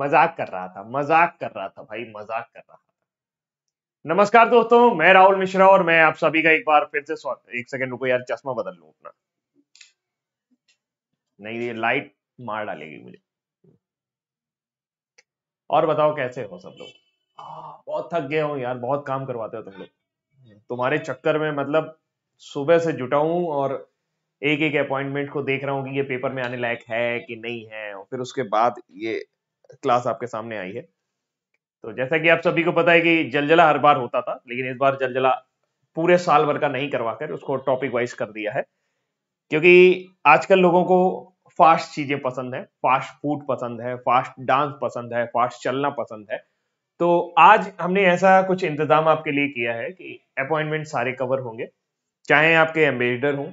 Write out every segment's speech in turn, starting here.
मजाक कर रहा था मजाक कर रहा था भाई मजाक कर रहा था नमस्कार दोस्तों मैं राहुल मिश्रा और मैं आप सभी का एक बार फिर से एक सेकेंड रुको यार चश्मा बदल लू अपना नहीं ये लाइट मार डालेगी मुझे और बताओ कैसे हो सब लोग बहुत थक गए हो यार बहुत काम करवाते हो तुम लोग तुम्हारे चक्कर में मतलब सुबह से जुटा हूं और एक एक अपॉइंटमेंट को देख रहा हूँ कि ये पेपर में आने लायक है कि नहीं है और फिर उसके बाद ये क्लास आपके सामने आई है तो जैसा कि आप सभी को पता है कि जलजला हर बार होता था लेकिन इस बार जलजला पूरे साल भर का नहीं करवा कर उसको टॉपिक वाइज कर दिया है क्योंकि आजकल लोगों को फास्ट चीजें पसंद है फास्ट फूड पसंद है फास्ट डांस पसंद है फास्ट चलना पसंद है तो आज हमने ऐसा कुछ इंतजाम आपके लिए किया है कि अपॉइंटमेंट सारे कवर होंगे चाहे आपके एम्बेसडर हों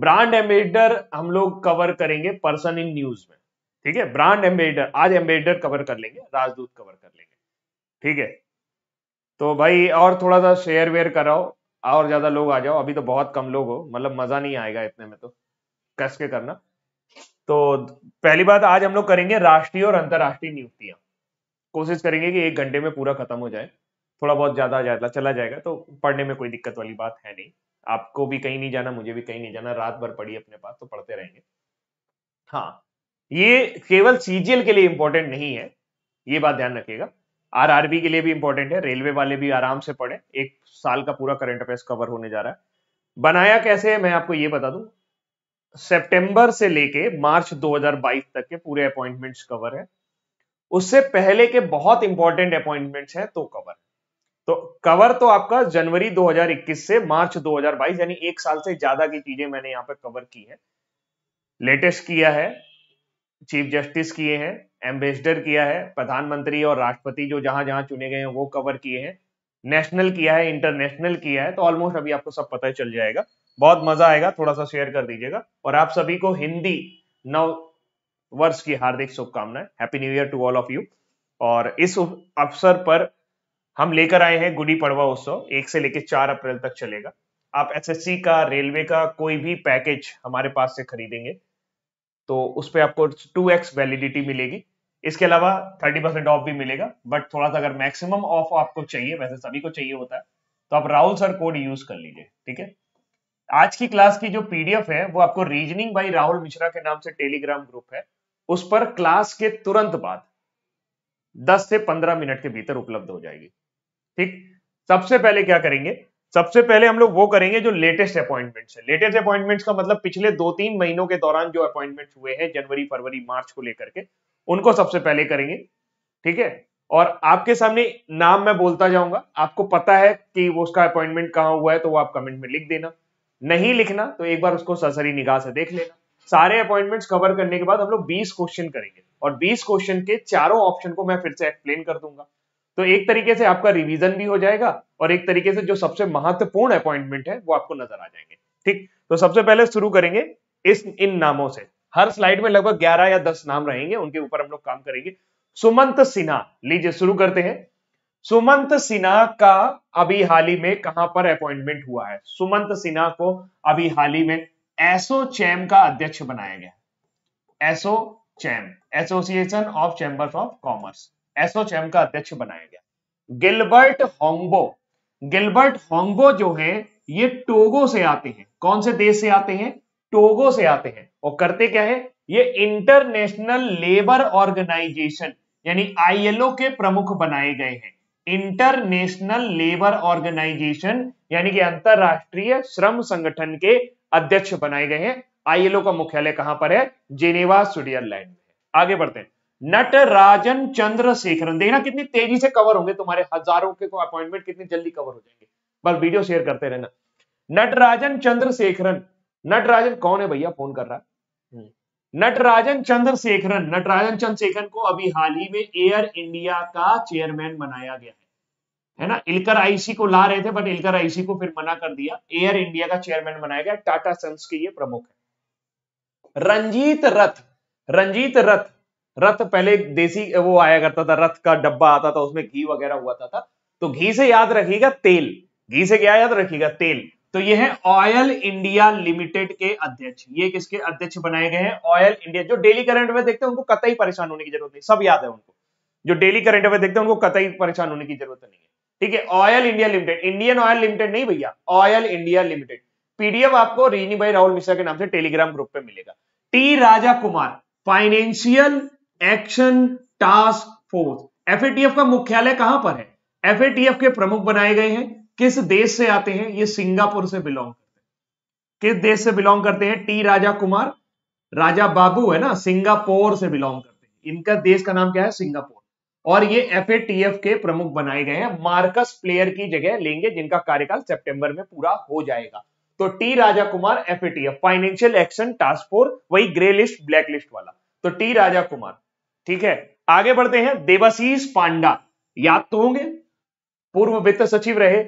ब्रांड एम्बेसडर हम लोग कवर करेंगे पर्सन इन न्यूज में ठीक है ब्रांड एम्बेडर आज एम्बेडर कवर कर लेंगे राजदूत कवर कर लेंगे ठीक है तो भाई और थोड़ा सा शेयर वेयर कराओ और ज्यादा लोग आ जाओ अभी तो बहुत कम लोग हो मतलब मजा नहीं आएगा इतने में तो कस के करना तो पहली बात आज हम लोग करेंगे राष्ट्रीय और अंतर्राष्ट्रीय नियुक्तियां कोशिश करेंगे कि एक घंटे में पूरा खत्म हो जाए थोड़ा बहुत ज्यादा ज्यादा चला जाएगा तो पढ़ने में कोई दिक्कत वाली बात है नहीं आपको भी कहीं नहीं जाना मुझे भी कहीं नहीं जाना रात भर पड़ी अपने पास तो पढ़ते रहेंगे हाँ ये केवल सीजीएल के लिए इंपॉर्टेंट नहीं है ये बात ध्यान रखिएगा आरआरबी के लिए भी इंपॉर्टेंट है रेलवे वाले भी आराम से पढ़े एक साल का पूरा करंट अफेयर्स कवर होने जा रहा है बनाया कैसे है मैं आपको ये बता दूं सितंबर से लेके मार्च 2022 तक के पूरे अपॉइंटमेंट्स कवर है उससे पहले के बहुत इंपॉर्टेंट अपॉइंटमेंट्स है तो कवर तो कवर तो आपका जनवरी 2021 से मार्च 2022 यानी एक साल से ज्यादा की चीजें मैंने यहां पर कवर की है लेटेस्ट किया है चीफ जस्टिस किए हैं एम्बेसडर किया है प्रधानमंत्री और राष्ट्रपति जो जहां जहां चुने गए हैं वो कवर किए हैं नेशनल किया है इंटरनेशनल किया है तो ऑलमोस्ट अभी आपको सब पता चल जाएगा बहुत मजा आएगा थोड़ा सा शेयर कर दीजिएगा और आप सभी को हिंदी नव वर्ष की हार्दिक शुभकामनाएं happy new year to all of you और इस अवसर पर हम लेकर आए हैं गुड़ी पड़वा उत्सव एक से लेकर चार अप्रैल तक चलेगा आप एसएससी का रेलवे का कोई भी पैकेज हमारे पास से खरीदेंगे तो उस पर आपको टू एक्स वैलिडिटी मिलेगी इसके अलावा थर्टी परसेंट ऑफ भी मिलेगा बट थोड़ा सा अगर मैक्सिमम ऑफ आपको चाहिए वैसे सभी को चाहिए होता है तो आप राहुल सर कोड यूज कर लीजिए ठीक है आज की क्लास की जो पीडीएफ है वो आपको रीजनिंग बाई राहुल मिश्रा के नाम से टेलीग्राम ग्रुप है उस पर क्लास के तुरंत बाद 10 से 15 मिनट के भीतर उपलब्ध हो जाएगी ठीक सबसे पहले क्या करेंगे सबसे पहले हम लोग वो करेंगे जो लेटेस्ट अपॉइंटमेंट्स है लेटेस्ट अपॉइंटमेंट्स का मतलब पिछले दो तीन महीनों के दौरान जो अपॉइंटमेंट्स हुए हैं जनवरी फरवरी मार्च को लेकर के उनको सबसे पहले करेंगे ठीक है और आपके सामने नाम मैं बोलता जाऊंगा आपको पता है कि वो उसका अपॉइंटमेंट कहाँ हुआ है तो वो आप कमेंट में लिख देना नहीं लिखना तो एक बार उसको सरसरी निगाह से देख लेना सारे अपॉइंटमेंट कवर करने के बाद हम लोग बीस क्वेश्चन करेंगे और बीस क्वेश्चन के चारों ऑप्शन को मैं फिर से एक्सप्लेन कर दूंगा तो एक तरीके से आपका रिवीजन भी हो जाएगा और एक तरीके से जो सबसे महत्वपूर्ण अपॉइंटमेंट है वो आपको नजर आ जाएंगे ठीक तो सबसे पहले शुरू करेंगे इस इन नामों से हर स्लाइड में लगभग ग्यारह या दस नाम रहेंगे उनके ऊपर हम लोग काम करेंगे सुमंत सिन्हा लीजिए शुरू करते हैं सुमंत सिन्हा का अभी हाल ही में कहां पर अपॉइंटमेंट हुआ है सुमंत सिन्हा को अभी हाल ही में एसो चैम का अध्यक्ष बनाया गया ASSOCHAM association of chambers of commerce ASSOCHAM का अध्यक्ष बनाया गया गिलबर्ट होंगबो गिलबर्ट होंगबो जो है ये टोगो से आते हैं कौन से देश से आते हैं टोगो से आते हैं और करते क्या है ये इंटरनेशनल लेबर ऑर्गेनाइजेशन यानी आईएलओ के प्रमुख बनाए गए हैं इंटरनेशनल लेबर ऑर्गेनाइजेशन यानी कि अंतरराष्ट्रीय श्रम संगठन के अध्यक्ष बनाए गए हैं आईएलओ का मुख्यालय कहां पर है जेनेवा स्विट्जरलैंड में आगे बढ़ते हैं नटराजन चंद्रशेखरन देखना कितनी तेजी से कवर होंगे तुम्हारे हजारों के अपॉइंटमेंट कितनी जल्दी कवर हो जाएंगे बस वीडियो शेयर करते रहना नटराजन चंद्रशेखरन नटराजन कौन है भैया फोन कर रहा है हम्म। नटराजन चंद्रशेखरन नटराजन चंद्रशेखरन को अभी हाल ही में एयर इंडिया का चेयरमैन बनाया गया है है ना इलकर आईसी को ला रहे थे बट इलकर आईसी को फिर मना कर दिया एयर इंडिया का चेयरमैन बनाया गया टाटा सन्स के ये प्रमुख है रंजीत रथ रंजीत रथ रथ पहले देसी वो आया करता था रथ का डब्बा आता था उसमें घी वगैरह हुआ था, था तो घी से याद रखिएगा तेल घी से क्या याद रखिएगा तेल तो ये है ऑयल इंडिया लिमिटेड के अध्यक्ष ये किसके अध्यक्ष बनाए गए हैं ऑयल इंडिया जो डेली करंट में देखते हैं उनको कतई परेशान होने की जरूरत नहीं सब याद है उनको जो डेली करंट में देखते हैं उनको कतई परेशान होने की जरूरत नहीं है ठीक है Oil India limited Indian Oil limited नहीं भैया ऑयल इंडिया लिमिटेड पीडीएफ आपको रीनी भाई राहुल मिश्रा के नाम से टेलीग्राम ग्रुप पे मिलेगा T Raja Kumar financial action task force FATF का मुख्यालय कहां पर है एफएटीएफ के प्रमुख बनाए गए हैं किस देश से आते हैं ये सिंगापुर से बिलोंग करते हैं किस देश से बिलोंग करते हैं टी राजा कुमार राजा बाबू है ना सिंगापुर से बिलोंग करते हैं इनका देश का नाम क्या है सिंगापुर और ये एफ के प्रमुख बनाए गए हैं मार्कस प्लेयर की जगह लेंगे जिनका कार्यकाल सेप्टेंबर में पूरा हो जाएगा तो T Raja Kumar F financial action task force वही ग्रे लिस्ट ब्लैक लिस्ट वाला तो टी राजा कुमार ठीक है आगे बढ़ते हैं देवाशीष पांडा याद तो होंगे पूर्व वित्त सचिव रहे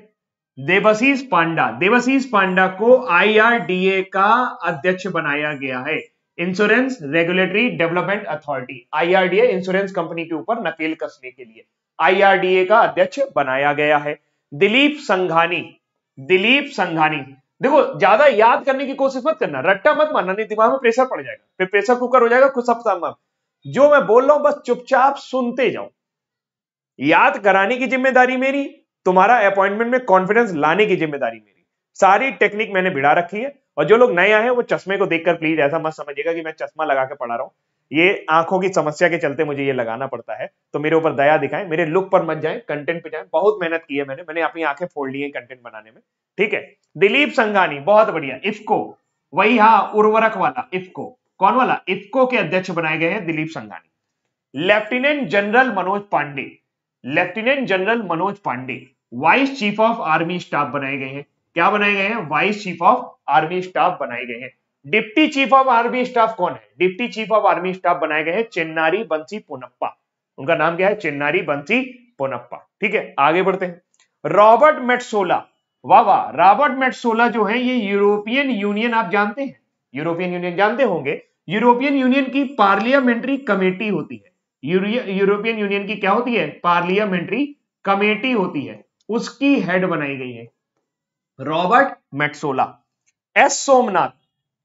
देवाशीष पांडा देवाशीष पांडा को आईआरडीए का अध्यक्ष बनाया गया है insurance regulatory development authority IRDA insurance company के ऊपर नकेल कसने के लिए आईआरडीए का अध्यक्ष बनाया गया है दिलीप संघानी दिलीप संघानी देखो ज्यादा याद करने की कोशिश मत करना रट्टा मत मानना नहीं दिमाग में प्रेशर पड़ जाएगा फिर प्रेशर कुकर हो जाएगा कुछ सब जो मैं बोल रहा हूं बस चुपचाप सुनते जाओ याद कराने की जिम्मेदारी मेरी तुम्हारा अपॉइंटमेंट में कॉन्फिडेंस लाने की जिम्मेदारी मेरी सारी टेक्निक मैंने भिड़ा रखी है और जो लोग नए आए हैं वो चश्मे को देखकर प्लीज ऐसा मत समझिएगा कि मैं चश्मा लगा के पढ़ा रहा हूं ये आंखों की समस्या के चलते मुझे ये लगाना पड़ता है तो मेरे ऊपर दया दिखाएं मेरे लुक पर मत जाएं कंटेंट पे जाएं बहुत मेहनत की है मैंने मैंने अपनी आंखें फोड़ ली है कंटेंट बनाने में ठीक है दिलीप संघानी बहुत बढ़िया इफको वही हाँ उर्वरक वाला इफको कौन वाला इफको के अध्यक्ष बनाए गए हैं Dilip Sanghani lieutenant general Manoj Pandey lieutenant general Manoj Pandey vice chief of army staff बनाए गए हैं क्या बनाए गए हैं vice chief of army staff बनाए गए हैं deputy chief of army staff कौन है deputy chief of army staff बनाए गए हैं चेन्नारी बंसी पोनप्पा उनका नाम क्या है चेन्नारी बंसी पोनप्पा ठीक है आगे बढ़ते हैं रॉबर्ट मेटसोला वाह वाह रॉबर्ट मेटसोला जो है ये यूरोपियन यूनियन आप जानते हैं यूरोपियन यूनियन जानते होंगे यूरोपियन यूनियन की पार्लियामेंट्री कमेटी होती है यूरोपियन यूनियन की क्या होती है पार्लियामेंट्री कमेटी होती है उसकी हेड बनाई गई है रॉबर्ट मेटसोला एस सोमनाथ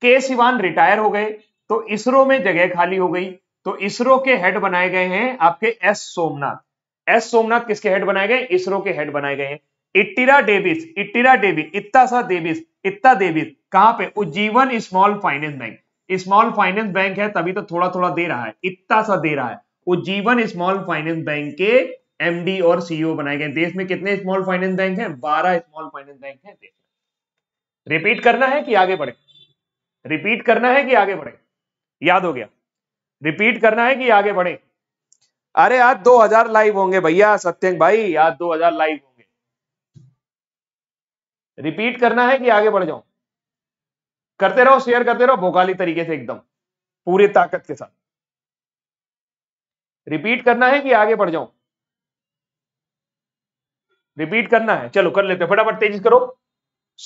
के सिवान रिटायर हो गए तो इसरो में जगह खाली हो गई तो इसरो के हेड बनाए गए हैं आपके एस सोमनाथ एस सोमनाथ किसके हेड बनाए गए इसरो के हेड बनाए गए हैं इट्टिरा डेविस इट्टिरा डेविस सा डेविस इत्ता डेविस कहां पे Ujjivan small finance bank small finance bank है तभी तो थोड़ा थोड़ा दे रहा है इतना सा दे रहा है वो जीवन स्मॉल फाइनेंस बैंक के एमडी और सीईओ e बनाए गए देश में कितने स्मॉल फाइनेंस बैंक हैं बारह स्मॉल फाइनेंस बैंक हैं देश में रिपीट करना है कि आगे बढ़े रिपीट करना है कि आगे बढ़े याद हो गया रिपीट करना है कि आगे बढ़े अरे यार 2000 लाइव होंगे भैया सत्यंग भाई यार 2000 लाइव होंगे रिपीट करना है कि आगे बढ़ जाऊं करते रहो शेयर करते रहो भोगाली तरीके से एकदम पूरे ताकत के साथ रिपीट करना है कि आगे बढ़ जाऊं रिपीट करना है चलो कर लेते हैं फटाफट तेजी करो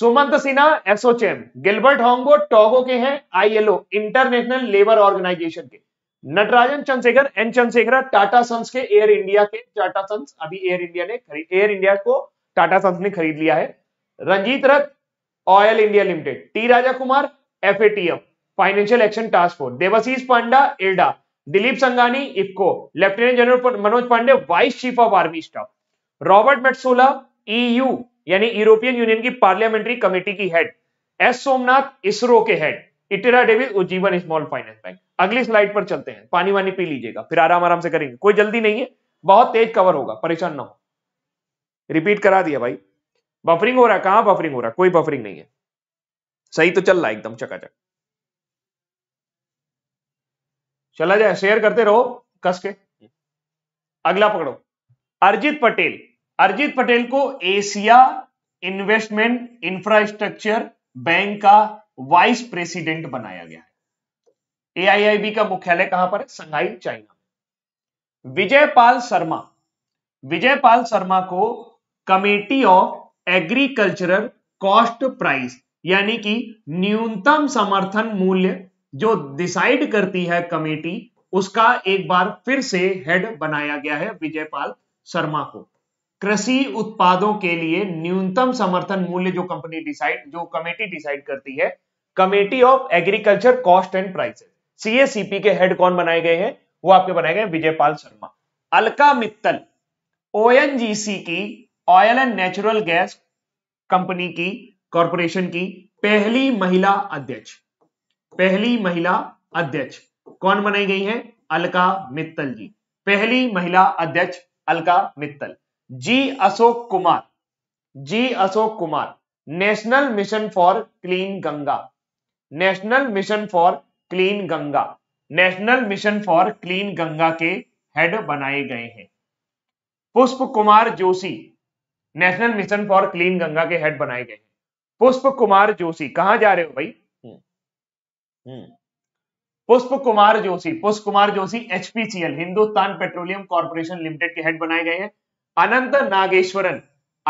सुमंत सिन्हा एसोचेम गिलबर्ट होंगो टॉगो के हैं आईएलओ इंटरनेशनल लेबर ऑर्गेनाइजेशन के नटराजन चंद्रशेखर एन चंद्रशेखर टाटा सन्स के एयर इंडिया के टाटा सन्स अभी एयर इंडिया ने खरीद एयर इंडिया को टाटा सन्स ने खरीद लिया है Ranjit Rath Oil India limited T Raja Kumar F financial action task force Debashish Panda इल्डा Dilip Sanghani IFFCO lieutenant general Manoj Pandey vice chief of army staff Robert Metsola EU यानी यूरोपियन यूनियन की पार्लियामेंट्री कमेटी की हेड एस सोमनाथ इसरो के head Ittira Davis Ujjivan small finance bank अगली स्लाइड पर चलते हैं पानी वानी पी लीजिएगा फिर आराम आराम से करेंगे कोई जल्दी नहीं है बहुत तेज कवर होगा परेशान ना हो रिपीट करा दिया भाई बफरिंग हो रहा है कहां बफरिंग हो रहा है कोई बफरिंग नहीं है सही तो चल रहा है एकदम चकाचक चला जाए शेयर करते रहो कस के अगला पकड़ो अर्जित पटेल अर्जित पटेल को एशिया इन्वेस्टमेंट इंफ्रास्ट्रक्चर बैंक का वाइस प्रेसिडेंट बनाया गया है एआईआईबी का मुख्यालय कहां पर है संघाई चाइना विजयपाल शर्मा विजयपाल शर्मा को committee of agricultural cost price यानी कि न्यूनतम समर्थन मूल्य जो डिसाइड करती है कमेटी उसका एक बार फिर से हेड बनाया गया है विजयपाल शर्मा को कृषि उत्पादों के लिए न्यूनतम समर्थन मूल्य जो कंपनी डिसाइड जो कमेटी डिसाइड करती है committee of agriculture cost and prices CACP के हेड कौन बनाए गए हैं वो आपके बनाए गए विजयपाल शर्मा अलका मित्तल ओएनजीसी की oil and natural gas company की कॉरपोरेशन की पहली महिला अध्यक्ष पहली महिला अध्यक्ष कौन बनाई गई है अलका मित्तल जी पहली महिला अध्यक्ष Alka Mittal G Ashok Kumar G Ashok Kumar national mission for clean Ganga national mission for clean Ganga national mission for clean Ganga के हेड बनाए गए हैं Pushp Kumar Joshi national mission for clean Ganga के हेड बनाए गए हैं पुष्प कुमार जोशी कहा जा रहे हो भाई हम्म। हम्म। पुष्प Kumar Joshi Pushp Kumar Joshi HPCL Hindustan petroleum corporation limited के हेड बनाए गए हैं Anant Nageswaran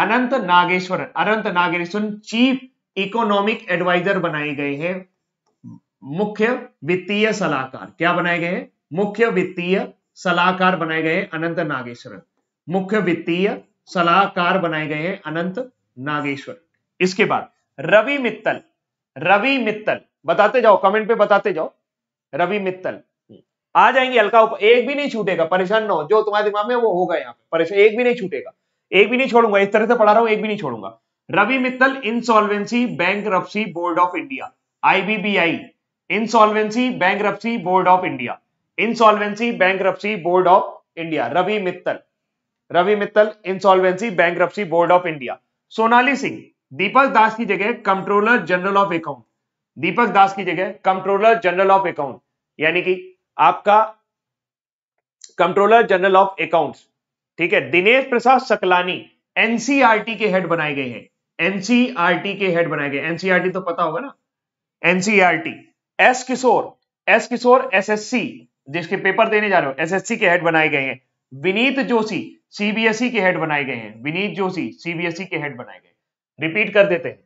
Anant Nageswaran Anant Nageshwar chief economic adviser बनाए गए हैं मुख्य वित्तीय सलाहकार क्या बनाए गए हैं मुख्य वित्तीय सलाहकार बनाए गए अनंत नागेश्वरन मुख्य वित्तीय सलाहकार बनाए गए हैं अनंत नागेश्वर इसके बाद रवि मित्तल रवि मित्तल बताते जाओ कमेंट पे बताते जाओ रवि मित्तल आ जाएंगे हल्का उप एक भी नहीं छूटेगा परेशान ना हो जो तुम्हारे दिमाग में वो होगा यहाँ पे परेशान एक भी नहीं छूटेगा एक भी नहीं छोड़ूंगा इस तरह से पढ़ा रहा हूं एक भी नहीं छोड़ूंगा Ravi Mittal insolvency bankruptcy board of India IBBI insolvency bankruptcy board of India insolvency bankruptcy board of India Ravi Mittal Ravi Mittal insolvency bank board of India Sonali Singh Deepak Das की जगह controller general of account Deepak Das की जगह कंट्रोलर जनरल ऑफ अकाउंट यानी कि आपका controller general of account ठीक है Dinesh Prasad Saklani NCERT के हेड बनाए गए हैं एनसीआरटी के हेड बनाए गए एनसीआरटी तो पता होगा ना NCERT S Kishore S Kishore SSC जिसके पेपर देने जा रहे हो एसएससी के हेड बनाए गए हैं विनीत जोशी सीबीएसई e के हेड बनाए गए हैं विनीत जोशी सीबीएसई e के हेड बनाए गए रिपीट कर देते हैं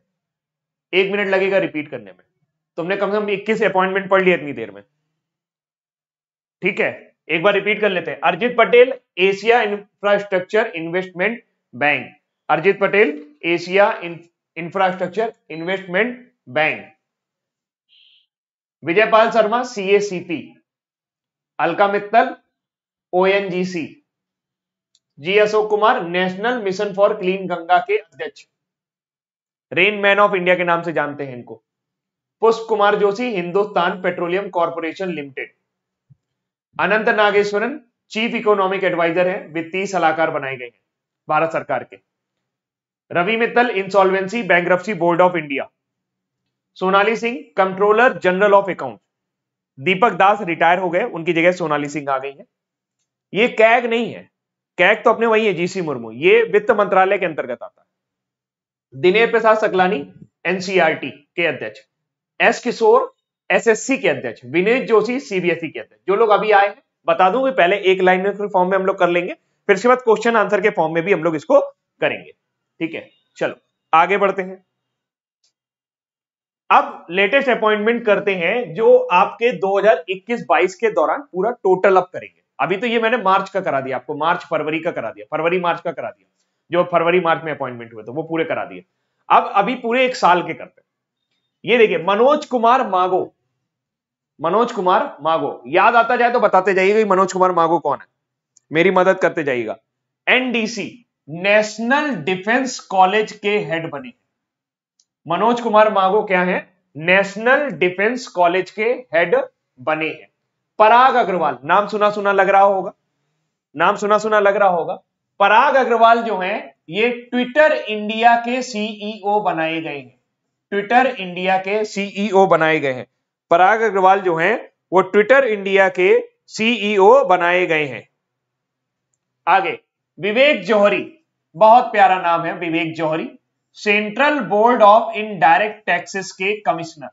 एक मिनट लगेगा रिपीट करने में तुमने कम से कम इक्कीस अपॉइंटमेंट पढ़ लिया इतनी देर में ठीक है एक बार रिपीट कर लेते हैं Urjit Patel Asia infrastructure investment bank Urjit Patel Asia infrastructure investment bank Vijaypal Sharma CACP Alka Mittal ONGC G Ashok Kumar national mission for clean Ganga के अध्यक्ष रेन मैन ऑफ इंडिया के नाम से जानते हैं इनको Pushp Kumar Joshi Hindustan petroleum corporation limited Anant Nageswaran chief economic adviser है वित्तीय सलाहकार बनाए गए हैं भारत सरकार के Ravi Mittal insolvency bank board of India Sonali Singh controller general of account Deepak Das retire हो गए उनकी जगह सोनाली सिंह आ गई है ये कैग नहीं है कैक तो अपने वही है जीसी मुर्मू ये वित्त मंत्रालय के अंतर्गत आता है दिनेर प्रसाद सकलानी एनसीआरटी e के अध्यक्ष एस किशोर एसएससी के अध्यक्ष विनय जोशी सीबीएसई e के अध्यक्ष जो लोग अभी आए हैं बता दूं कि पहले एक लाइन में फॉर्म में हम लोग कर लेंगे फिर उसके बाद क्वेश्चन आंसर के फॉर्म में भी हम लोग इसको करेंगे ठीक है चलो आगे बढ़ते हैं अब लेटेस्ट अपॉइंटमेंट करते हैं जो आपके 2021-22 के दौरान पूरा टोटल अप करेंगे अभी तो ये मैंने मार्च का करा दिया आपको मार्च फरवरी का करा दिया फरवरी मार्च का करा दिया जो फरवरी मार्च में अपॉइंटमेंट हुए तो वो पूरे करा दिए अब अभी पूरे एक साल के करते हैं ये देखिए मनोज कुमार मागो मनोज कुमार मागो याद आता जाए तो बताते जाइएगा मनोज कुमार मागो कौन है मेरी मदद करते जाइएगा एनडीसी नेशनल डिफेंस कॉलेज के हेड बने मनोज कुमार मागो क्या है नेशनल डिफेंस कॉलेज के हेड बने हैं पराग अग्रवाल नाम सुना सुना लग रहा होगा नाम सुना सुना लग रहा होगा पराग अग्रवाल जो है ये ट्विटर इंडिया के सीईओ e बनाए गए हैं ट्विटर इंडिया के सीईओ e बनाए गए हैं पराग अग्रवाल जो है वो ट्विटर इंडिया के सीईओ e बनाए गए हैं आगे विवेक जौहरी बहुत प्यारा नाम है Vivek Johri central board of indirect taxes के कमिश्नर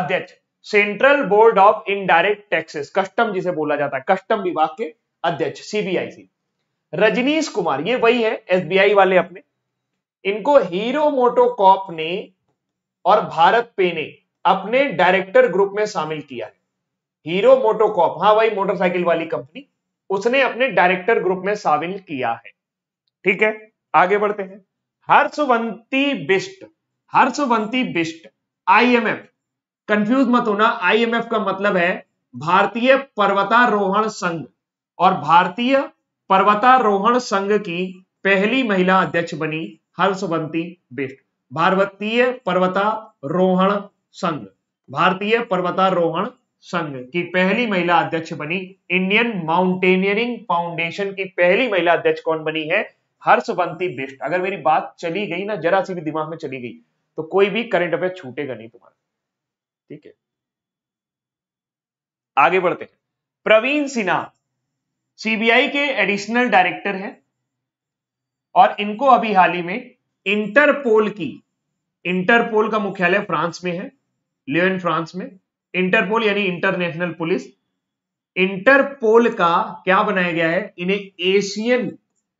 अध्यक्ष central board of indirect taxes custom जिसे बोला जाता है कस्टम विभाग के अध्यक्ष सीबीआईसी रजनीश कुमार ये वही है एसबीआई वाले अपने इनको हीरो मोटोकॉप ने और भारत पे ने अपने डायरेक्टर ग्रुप में शामिल किया है हीरो मोटोकॉप हाँ वही मोटरसाइकिल वाली कंपनी उसने अपने डायरेक्टर ग्रुप में शामिल किया है ठीक है आगे बढ़ते हैं हर्षवंती बिस्ट हर्षवंती बिस्ट आईएमएफ कंफ्यूज मत होना आईएमएफ का मतलब है भारतीय पर्वतारोहण संघ और भारतीय पर्वतारोहण संघ की पहली महिला अध्यक्ष बनी हर्षवंती बिष्ट भारतीय पर्वतारोहण संघ भारतीय पर्वतारोहण संघ की पहली महिला अध्यक्ष बनी इंडियन माउंटेनियरिंग फाउंडेशन की पहली महिला अध्यक्ष कौन बनी है हर्षवंती बिष्ट अगर मेरी बात चली गई ना जरा सी भी दिमाग में चली गई तो कोई भी करंट अफेयर छूटेगा नहीं तुम्हारा ठीक है आगे बढ़ते हैं प्रवीण सिन्हा सीबीआई के एडिशनल डायरेक्टर हैं और इनको अभी हाल ही में इंटरपोल की इंटरपोल का मुख्यालय फ्रांस में है लियोन फ्रांस में इंटरपोल यानी इंटरनेशनल पुलिस इंटरपोल का क्या बनाया गया है इन्हें एशियन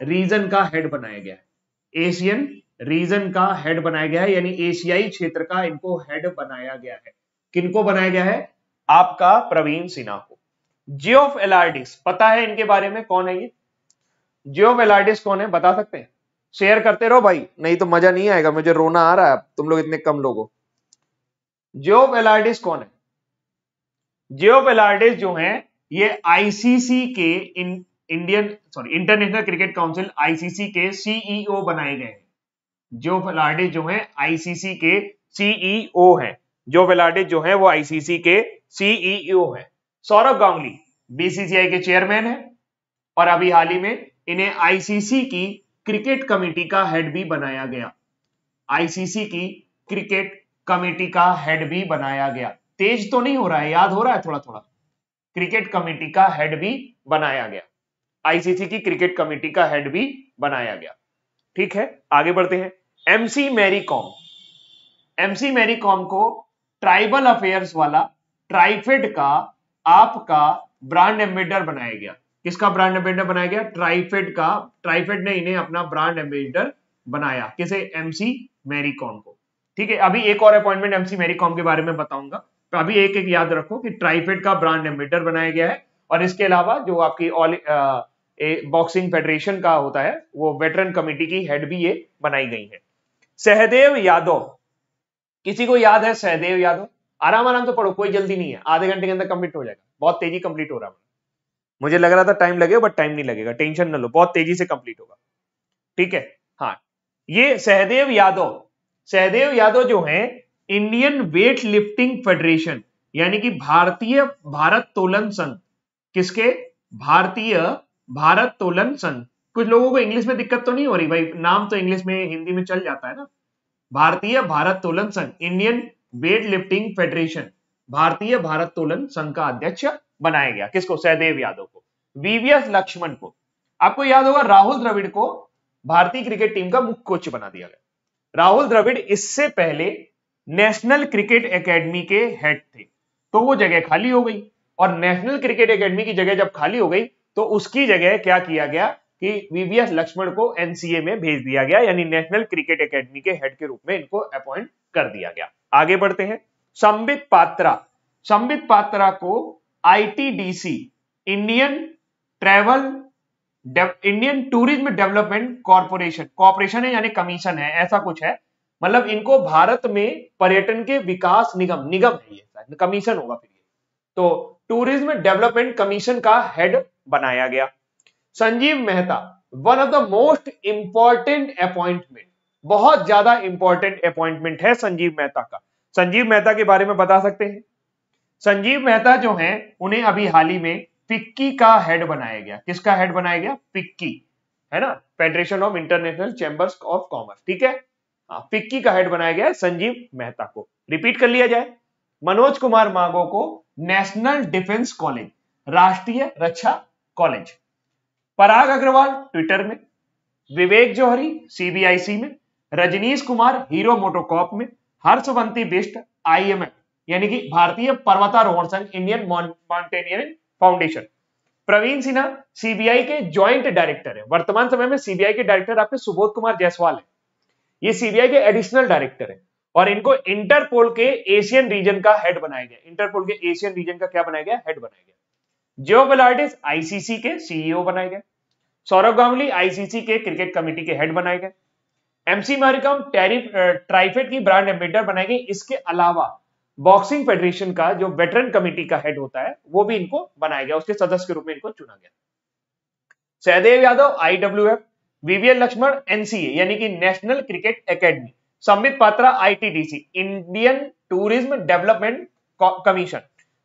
रीजन का हेड बनाया गया है एशियन रीजन का हेड बनाया गया है यानी एशियाई क्षेत्र का इनको हेड बनाया गया है किनको बनाया गया है आपका प्रवीण सिन्हा को जियो एलआरडिस पता है इनके बारे में कौन है ये जियो एलआरडिस कौन है बता सकते हैं शेयर करते रहो भाई नहीं तो मजा नहीं आएगा मुझे रोना आ रहा है तुम लोग इतने कम लोग जियो जियोफ कौन है जियो एलार्डिस जो है ये आईसीसी के इन, Indian sorry international cricket council ICC के सीईओ e बनाए गए हैं जियोफ एलार्डिस जो है आईसीसी के सीईओ e है जो वेलाडे जो है वो आईसीसी के सीईओ e है सौरभ गांगुली बीसीसीआई के चेयरमैन है और अभी हाल ही में इन्हें आईसीसी की क्रिकेट कमेटी का हेड भी बनाया गया आईसीसी की क्रिकेट कमेटी का हेड भी बनाया गया तेज तो नहीं हो रहा है याद हो रहा है थोड़ा थोड़ा क्रिकेट कमेटी का हेड भी बनाया गया आईसीसी की क्रिकेट कमेटी का हेड भी बनाया गया ठीक है आगे बढ़ते हैं एमसी मैरी कॉम एमसी मैरी कॉम को ट्राइबल अफेयर्स वाला ट्राइफेड का आपका ब्रांड एम्बेडर बनाया गया किसका ब्रांड एम्बेडर बनाया गया ट्राइफेड का ट्राइफेड ने इन्हें अपना ब्रांड एम्बेडर बनाया किसे एमसी मैरीकॉम को ठीक है अभी एक और अपॉइंटमेंट एमसी मैरीकॉम के बारे में बताऊंगा तो अभी एक एक याद रखो कि ट्राइफेड का ब्रांड एम्बेडर बनाया गया है और इसके अलावा जो आपकी ऑल बॉक्सिंग फेडरेशन का होता है वो वेटरन कमेटी की हेड भी ये बनाई गई है सहदेव यादव किसी को याद है सहदेव यादव आराम आराम तो पढ़ो कोई जल्दी नहीं है आधे घंटे के अंदर कंप्लीट हो जाएगा बहुत तेजी कंप्लीट हो रहा है मुझे लग रहा था टाइम लगेगा बट टाइम नहीं लगेगा टेंशन ना लो बहुत तेजी से कंप्लीट होगा ठीक है हाँ ये सहदेव यादव सहदेव यादव जो है इंडियन वेट लिफ्टिंग फेडरेशन यानी कि भारतीय भारत तोलन संघ किसके भारतीय भारत तोलन संघ कुछ लोगों को इंग्लिश में दिक्कत तो नहीं हो रही भाई नाम तो इंग्लिश में हिंदी में चल जाता है ना भारतीय भारत तोलन संघ इंडियन वेट लिफ्टिंग फेडरेशन भारतीय भारत तोलन संघ का अध्यक्ष बनाया गया किसको सहदेव यादव को वीवीएस लक्ष्मण को आपको याद होगा राहुल द्रविड़ को भारतीय क्रिकेट टीम का मुख्य कोच बना दिया गया राहुल द्रविड़ इससे पहले नेशनल क्रिकेट एकेडमी के हेड थे तो वो जगह खाली हो गई और नेशनल क्रिकेट एकेडमी की जगह जब खाली हो गई तो उसकी जगह क्या किया गया कि वीवीएस लक्ष्मण को एनसीए में भेज दिया गया यानी नेशनल क्रिकेट एकेडमी के हेड के रूप में इनको अपॉइंट कर दिया गया आगे बढ़ते हैं संबित पात्रा संबित पात्रा को ITDC Indian travel Indian tourism development corporation corporation है यानी कमीशन है ऐसा कुछ है मतलब इनको भारत में पर्यटन के विकास निगम निगम है ये कमीशन होगा फिर ये तो टूरिज्म डेवलपमेंट कमीशन का हेड बनाया गया Sanjiv Mehta one of the most important appointment बहुत ज्यादा इंपॉर्टेंट अपॉइंटमेंट है संजीव मेहता का संजीव मेहता के बारे में बता सकते हैं संजीव मेहता जो है उन्हें अभी हाल ही में पिक्की का हेड बनाया गया किसका हेड बनाया गया पिक्की है ना federation of international chambers of commerce ठीक है आ, हाँ, पिक्की का हेड बनाया गया संजीव मेहता को रिपीट कर लिया जाए मनोज कुमार मांगो को नेशनल डिफेंस कॉलेज राष्ट्रीय रक्षा कॉलेज पराग अग्रवाल ट्विटर में विवेक जौहरी सीबीआईसी में रजनीश कुमार हीरो मोटोकॉप में हर्षवंती बिस्ट आईएमएफ यानी कि भारतीय पर्वतारोहण संघ Indian mountaineering foundation Praveen Sinha CBI के ज्वाइंट डायरेक्टर है वर्तमान समय में सीबीआई के डायरेक्टर आपके सुबोध कुमार जायसवाल है ये सीबीआई के एडिशनल डायरेक्टर है और इनको इंटरपोल के एशियन रीजन का हेड बनाया गया इंटरपोल के एशियन रीजन का क्या बनाया गया हेड बनाया गया जियो गलार्डिस आईसीसी के सीईओ e बनाए गए सौरभ गांगुली आईसीसी के क्रिकेट कमेटी के हेड बनाए गए एमसी मैरीकॉम टैरिफ ट्राइफेड की ब्रांड एम्बेडर बनाए गए इसके अलावा बॉक्सिंग फेडरेशन का जो वेटरन कमेटी का हेड होता है वो भी इनको बनाया गया उसके सदस्य के रूप में इनको चुना गया Sahdev Yadav I W F VVS Laxman NCA यानी कि national cricket academy Sambit Patra ITDC Indian tourism development commission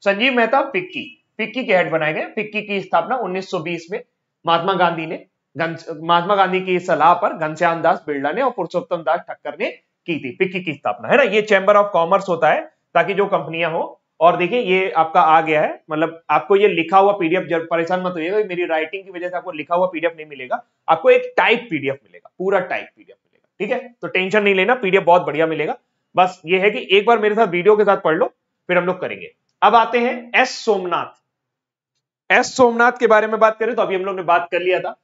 Sanjiv Mehta FICCI FICCI के हेड बनाए गए फिक्की की स्थापना 1920 में महात्मा गांधी ने महात्मा गांधी की सलाह पर घनश्याम दास बिरला ने और पुरुषोत्तम दास ठक्कर ने की थी फिक्की की स्थापना है ना ये चैम्बर ऑफ कॉमर्स होता है ताकि जो कंपनियां हो और देखिए ये आपका आ गया है मतलब आपको ये लिखा हुआ पीडीएफ जब परेशान मत होइएगा मेरी राइटिंग की वजह से आपको लिखा हुआ पीडीएफ नहीं मिलेगा आपको एक टाइप पीडीएफ मिलेगा पूरा टाइप पीडीएफ मिलेगा ठीक है तो टेंशन नहीं लेना पीडीएफ बहुत बढ़िया मिलेगा बस ये है कि एक बार मेरे साथ वीडियो के साथ पढ़ लो फिर हम लोग करेंगे अब आते हैं एस सोमनाथ एस सोमनाथ के बारे में बात करें तो अभी हम लोग ने बात कर लिया था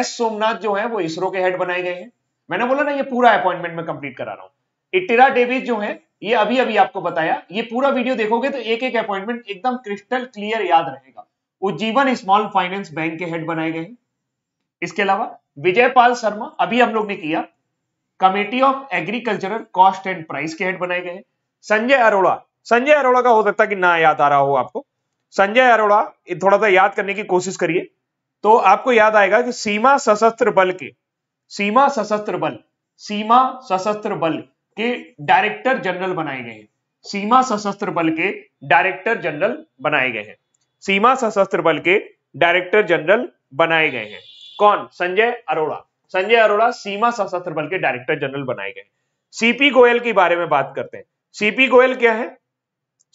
एस सोमनाथ जो है वो इसरो के हेड बनाए गए हैं मैंने बोला ना ये पूरा अपॉइंटमेंट में कंप्लीट करा रहा हूं इटिरा डेविस जो है ये अभी अभी आपको बताया ये पूरा वीडियो देखोगे तो एक एक अपॉइंटमेंट एकदम क्रिस्टल क्लियर याद रहेगा उज्जीवन स्मॉल फाइनेंस बैंक के हेड बनाए गए हैं इसके अलावा विजय पाल शर्मा अभी हम लोग ने किया committee of agricultural cost and price के हेड बनाए गए हैं संजय अरोड़ा संजय अरोड़ा का हो सकता है कि ना याद आ रहा हो आपको संजय अरोड़ा थोड़ा सा याद करने की कोशिश करिए तो आपको याद आएगा कि सीमा सशस्त्र बल के सीमा सशस्त्र बल सीमा सशस्त्र बल के डायरेक्टर जनरल बनाए गए हैं सीमा सशस्त्र बल के डायरेक्टर जनरल बनाए गए हैं सीमा सशस्त्र बल के डायरेक्टर जनरल बनाए गए हैं कौन संजय अरोड़ा संजय अरोड़ा सीमा सशस्त्र बल के डायरेक्टर जनरल बनाए गए सीपी गोयल के बारे में बात करते हैं सीपी गोयल क्या है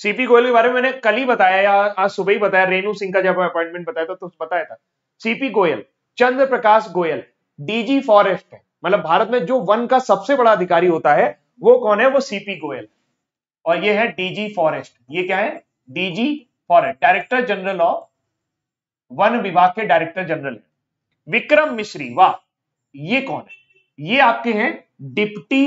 सीपी गोयल के बारे में मैंने कल ही बताया या आज सुबह ही बताया रेणु सिंह का जब अपॉइंटमेंट बताया था तो बताया था सीपी गोयल चंद्र प्रकाश गोयल डीजी फॉरेस्ट है मतलब भारत में जो वन का सबसे बड़ा अधिकारी होता है वो कौन है वो सीपी गोयल और ये है डीजी फॉरेस्ट ये क्या है DG forest director general of वन विभाग के डायरेक्टर जनरल है विक्रम मिश्री वाह ये कौन है ये आपके हैं डिप्टी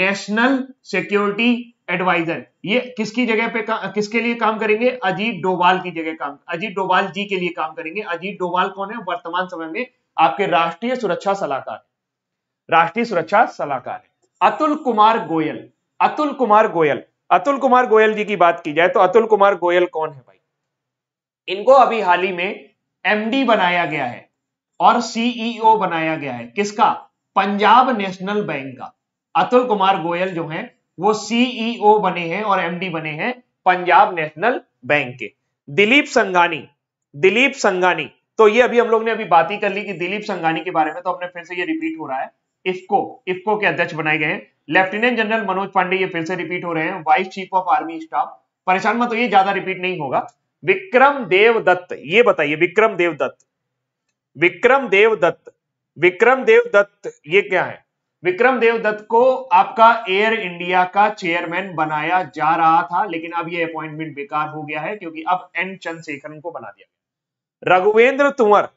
नेशनल सिक्योरिटी एडवाइजर ये किसकी जगह पे किसके लिए काम करेंगे अजीत डोवाल की जगह काम अजीत डोवाल जी के लिए काम करेंगे अजीत डोवाल कौन है वर्तमान समय में आपके राष्ट्रीय सुरक्षा सलाहकार राष्ट्रीय सुरक्षा सलाहकार अतुल कुमार गोयल अतुल कुमार गोयल अतुल कुमार गोयल जी की बात की जाए तो अतुल कुमार गोयल कौन है भाई इनको अभी हाल ही में एमडी बनाया गया है और सीईओ e बनाया गया है किसका पंजाब नेशनल बैंक का अतुल कुमार गोयल जो है वो सीईओ e बने हैं और एमडी बने हैं पंजाब नेशनल बैंक के दिलीप संघानी दिलीप संघानी तो ये अभी हम लोग ने अभी बात ही कर ली कि दिलीप संघानी के बारे में तो अपने फिर से ये रिपीट हो रहा है इफको इफको के अध्यक्ष बनाए गए हैं लेफ्टिनेंट जनरल मनोज पांडे ये फिर से रिपीट हो रहे हैं vice chief of army staff परेशान मत ये ज्यादा रिपीट नहीं होगा विक्रम देव दत्त ये बताइए विक्रम देव दत्त विक्रम देव दत्त विक्रम देव दत्त ये क्या है विक्रम देवदत्त को आपका एयर इंडिया का चेयरमैन बनाया जा रहा था लेकिन अब यह अपॉइंटमेंट बेकार हो गया है क्योंकि अब एन चंद्रशेखरन को बना दिया रघुवेंद्र तुंवर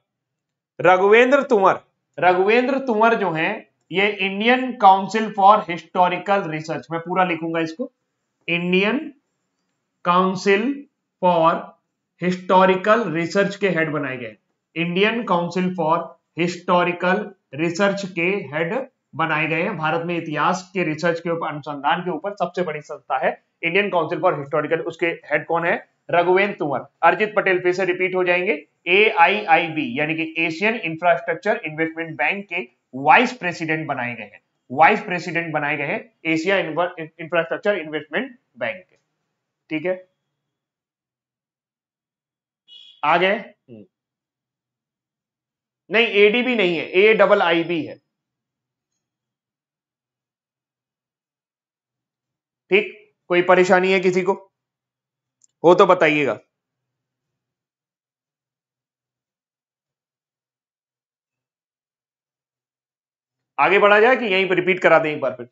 रघुवेंद्र तुंवर रघुवेंद्र तुंवर जो है ये Indian council for historical research मैं पूरा लिखूंगा इसको Indian council for historical research के हेड बनाए गए Indian council for historical research के हेड बनाए गए हैं भारत में इतिहास के रिसर्च के ऊपर अनुसंधान के ऊपर सबसे बड़ी संस्था है इंडियन काउंसिल फॉर हिस्टोरिकल उसके हेड कौन है रघुवेंद्र कुंवर अर्जित पटेल फिर से रिपीट हो जाएंगे ए आई आई बी यानी कि एशियन इंफ्रास्ट्रक्चर इन्वेस्टमेंट बैंक के वाइस प्रेसिडेंट बनाए गए हैं वाइस प्रेसिडेंट बनाए गए हैं एशिया इंफ्रास्ट्रक्चर इन्वेस्टमेंट बैंक के ठीक है आ गए हम्म। नहीं एडीबी नहीं है ए डबल आई बी है ठीक कोई परेशानी है किसी को हो तो बताइएगा आगे बढ़ा जाए कि यहीं पर रिपीट करा दें एक बार फिर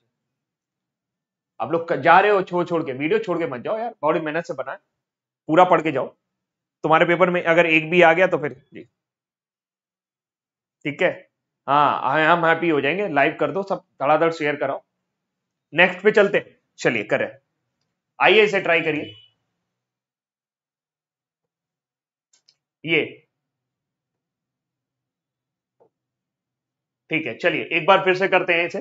आप लोग जा रहे हो छोड़ छोड़ के वीडियो छोड़ के मत जाओ यार बहुत मेहनत से बनाए पूरा पढ़ के जाओ तुम्हारे पेपर में अगर एक भी आ गया तो फिर जी ठीक है हाँ हम हैप्पी हो जाएंगे लाइव कर दो सब धड़ाधड़ शेयर कराओ नेक्स्ट पे चलते हैं चलिए करें आइए इसे ट्राई करिए ये ठीक है चलिए एक बार फिर से करते हैं इसे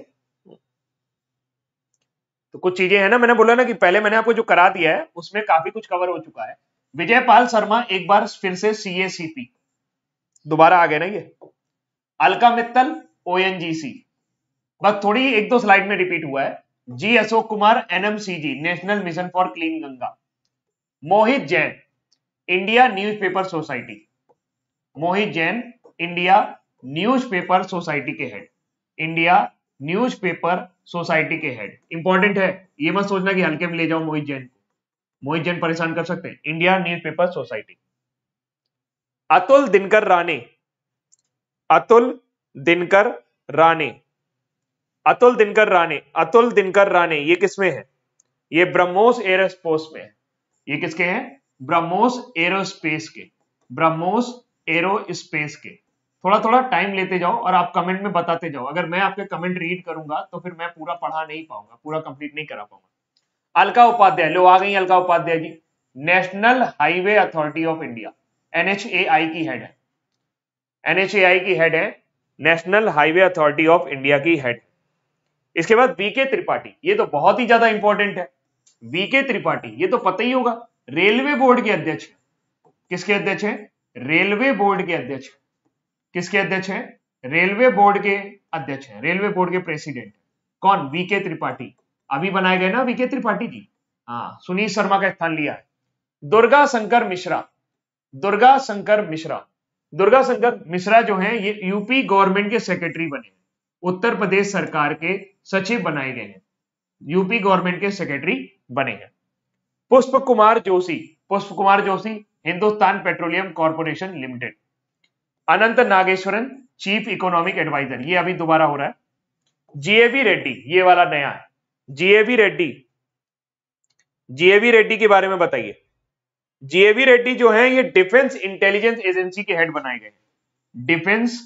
तो कुछ चीजें हैं ना मैंने बोला ना कि पहले मैंने आपको जो करा दिया है उसमें काफी कुछ कवर हो चुका है विजय पाल शर्मा एक बार फिर से सीएसीपी दोबारा आ गए ना ये अलका मित्तल ओएनजीसी बस थोड़ी एक दो स्लाइड में रिपीट हुआ है G Ashok Kumar NMCG national mission for clean Ganga Mohit Jain India newspaper society Mohit Jain India newspaper society के हेड इंडिया न्यूज़पेपर सोसाइटी के हेड इंपॉर्टेंट है ये मत सोचना कि हल्के में ले जाओ मोहित जैन को मोहित जैन परेशान कर सकते हैं India news society Atul Dinkar Rane Atul Dinkar Rane Atul Dinkar Rane Atul Dinkar Rane ये किसमें है ये ब्रह्मोस एरोस्पेस में है ये किसके हैं ब्रह्मोस एरोस्पेस के ब्रह्मोस एरोस्पेस के थोड़ा थोड़ा टाइम लेते जाओ और आप कमेंट में बताते जाओ अगर मैं आपके कमेंट रीड करूंगा तो फिर मैं पूरा पढ़ा नहीं पाऊंगा पूरा कंप्लीट नहीं करा पाऊंगा अलका उपाध्याय लो आ गई Alka Upadhyay ji national highway authority of India NHAI की हेड है एनएचएआई की हेड है national highway authority of India की हेड इसके बाद वीके त्रिपाठी ये तो बहुत ही ज्यादा इंपॉर्टेंट है वीके त्रिपाठी ये तो पता ही होगा रेलवे बोर्ड के अध्यक्ष किसके अध्यक्ष है रेलवे बोर्ड के अध्यक्ष किसके अध्यक्ष है रेलवे बोर्ड के अध्यक्ष है रेलवे बोर्ड के प्रेसिडेंट कौन वीके त्रिपाठी अभी बनाए गए ना वीके त्रिपाठी जी हाँ सुनील शर्मा का स्थान लिया है दुर्गा शंकर मिश्रा दुर्गा शंकर मिश्रा दुर्गा शंकर मिश्रा जो है ये यूपी गवर्नमेंट के सेक्रेटरी बने उत्तर प्रदेश सरकार के सचिव बनाए गए हैं यूपी गवर्नमेंट के सेक्रेटरी बने हैं Pushp Kumar Joshi Pushp Kumar Joshi Hindustan petroleum corporation limited Anant Nageswaran chief economic adviser ये अभी दोबारा हो रहा है जीएवी रेड्डी ये वाला नया है जीएवी रेड्डी जीएवी रेड्डी के बारे में बताइए जीएवी रेड्डी जो है ये डिफेंस इंटेलिजेंस एजेंसी के हेड बनाए गए डिफेंस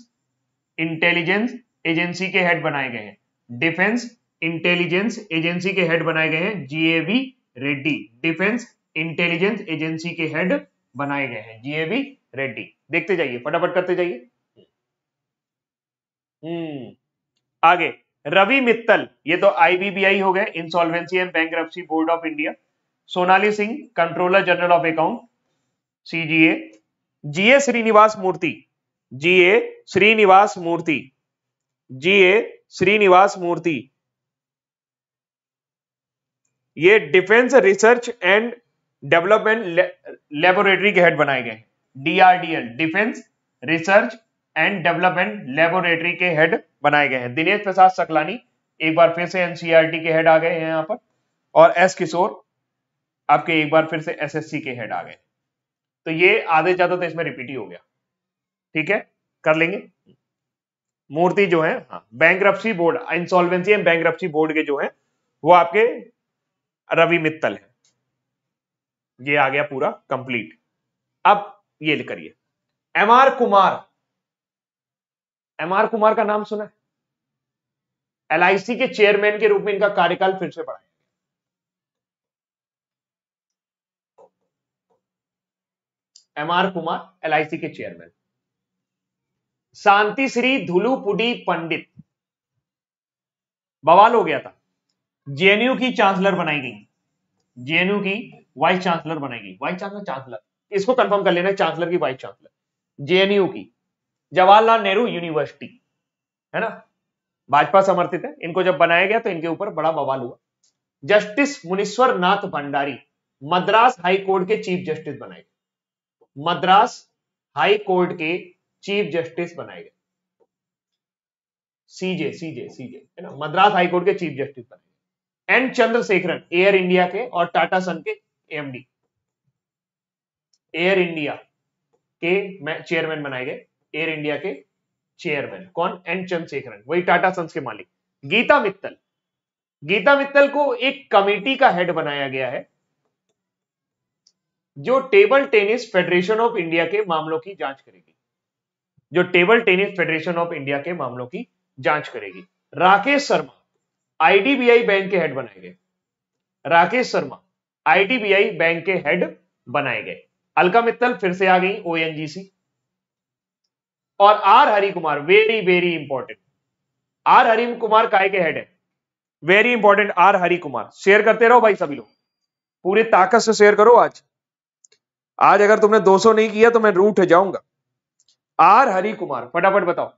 इंटेलिजेंस एजेंसी के हेड बनाए गए हैं डिफेंस इंटेलिजेंस एजेंसी के हेड बनाए गए हैं GAV Reddy defence intelligence agency के हेड बनाए गए हैं जीएवी रेड्डी देखते जाइए फटाफट करते जाइए हम्म आगे रवि मित्तल ये तो आईबीबीआई हो गए insolvency and bank board of India Sonali Singh controller general of account CGA GA Srinivasa Murthy GA Srinivasa Murthy G A Srinivasa Murthy ये defence research and development laboratory के हेड बनाए गए DRDL defence research and development laboratory के हेड बनाए गए हैं दिनेश प्रसाद सकलानी एक बार फिर से एनसीईआरटी e के हेड आ गए हैं यहां पर और एस किशोर आपके एक बार फिर से एसएससी के हेड आ गए तो ये आधे ज्यादा तो इसमें रिपीट ही हो गया ठीक है कर लेंगे मूर्ति जो है bank board insolvency and bank board के जो है वो आपके रवि मित्तल है ये आ गया पूरा कंप्लीट अब ये करिए एम आर कुमार एम आर कुमार का नाम सुना है एलआईसी के चेयरमैन के रूप में इनका कार्यकाल फिर से बढ़ाया एम आर कुमार सी के चेयरमैन शांति श्री धुलूपुडी पंडित बवाल हो गया था जेएनयू की चांसलर बनाई गई जेएनयू की वाइस चांसलर बनाई गई वाइस चांसलर चांसलर इसको कंफर्म कर लेना चांसलर की वाइस चांसलर जेएनयू की जवाहरलाल नेहरू यूनिवर्सिटी है ना भाजपा समर्थित है इनको जब बनाया गया तो इनके ऊपर बड़ा बवाल हुआ justice Munishwar Nath Bhandari Madras high court के चीफ जस्टिस बनाए गए मद्रास हाई कोर्ट के चीफ जस्टिस बनाए गए सीजे सीजे सीजे है ना मद्रास हाईकोर्ट के चीफ जस्टिस गए एन चंद्रशेखरन एयर इंडिया के और टाटा सन के एमडी एयर इंडिया के चेयरमैन बनाए गए एयर इंडिया के चेयरमैन कौन एन चंद्रशेखरन वही टाटा सन्स के मालिक गीता मित्तल गीता मित्तल को एक कमेटी का हेड बनाया गया है जो table tennis federation of India के मामलों की जांच करेगी जो table tennis federation of India के मामलों की जांच करेगी राकेश शर्मा आईडीबीआई बैंक के हेड बनाए गए राकेश शर्मा आईडीबीआई बैंक के हेड बनाए गए अलका मित्तल फिर से आ गई ओएनजीसी और R Hari Kumar very very important R Hari Kumar काय के हेड है very important R Hari Kumar share करते रहो भाई सभी लोग पूरी ताकत से शेयर करो आज आज अगर तुमने 200 नहीं किया तो मैं रूट जाऊंगा आर हरि कुमार फटाफट बताओ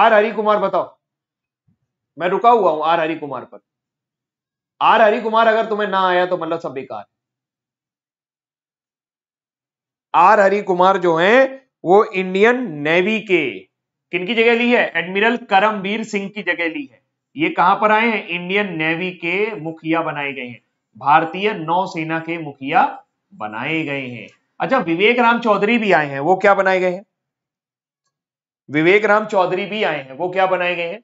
आर हरि कुमार बताओ मैं रुका हुआ हूं आर हरि कुमार पर आर हरि कुमार अगर तुम्हें ना आया तो मतलब सब बेकार आर हरि कुमार जो हैं वो इंडियन नेवी के किनकी जगह ली है एडमिरल करमवीर सिंह की जगह ली है ये कहां पर आए हैं इंडियन नेवी के मुखिया बनाए गए हैं भारतीय नौसेना के मुखिया बनाए गए हैं अच्छा विवेक राम चौधरी भी आए हैं वो क्या बनाए गए हैं विवेक राम चौधरी भी आए हैं वो क्या बनाए गए हैं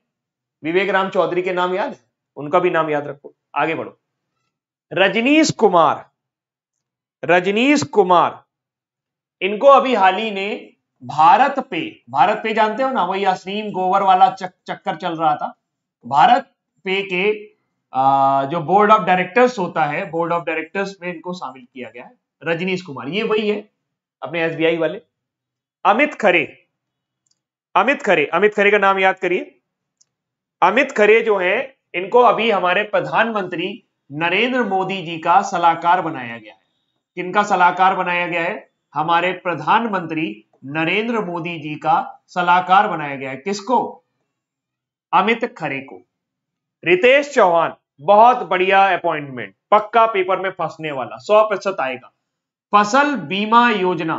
विवेक राम चौधरी के नाम याद है उनका भी नाम याद रखो आगे बढ़ो रजनीश कुमार रजनीश कुमार इनको अभी हाल ही ने भारत पे भारत पे जानते हो ना वही असीम गोवर वाला चक, चक्कर चल रहा था भारत पे के जो बोर्ड ऑफ डायरेक्टर्स होता है बोर्ड ऑफ डायरेक्टर्स में इनको शामिल किया गया है रजनीश कुमार ये वही है अपने एसबीआई वाले अमित खरे अमित खरे अमित खरे का नाम याद करिए अमित खरे जो है इनको अभी हमारे प्रधानमंत्री नरेंद्र मोदी जी का सलाहकार बनाया गया है किनका सलाहकार बनाया गया है हमारे प्रधानमंत्री नरेंद्र मोदी जी का सलाहकार बनाया गया है किसको अमित खरे को रितेश चौहान बहुत बढ़िया अपॉइंटमेंट पक्का पेपर में फंसने वाला सौ प्रतिशत आएगा फसल बीमा योजना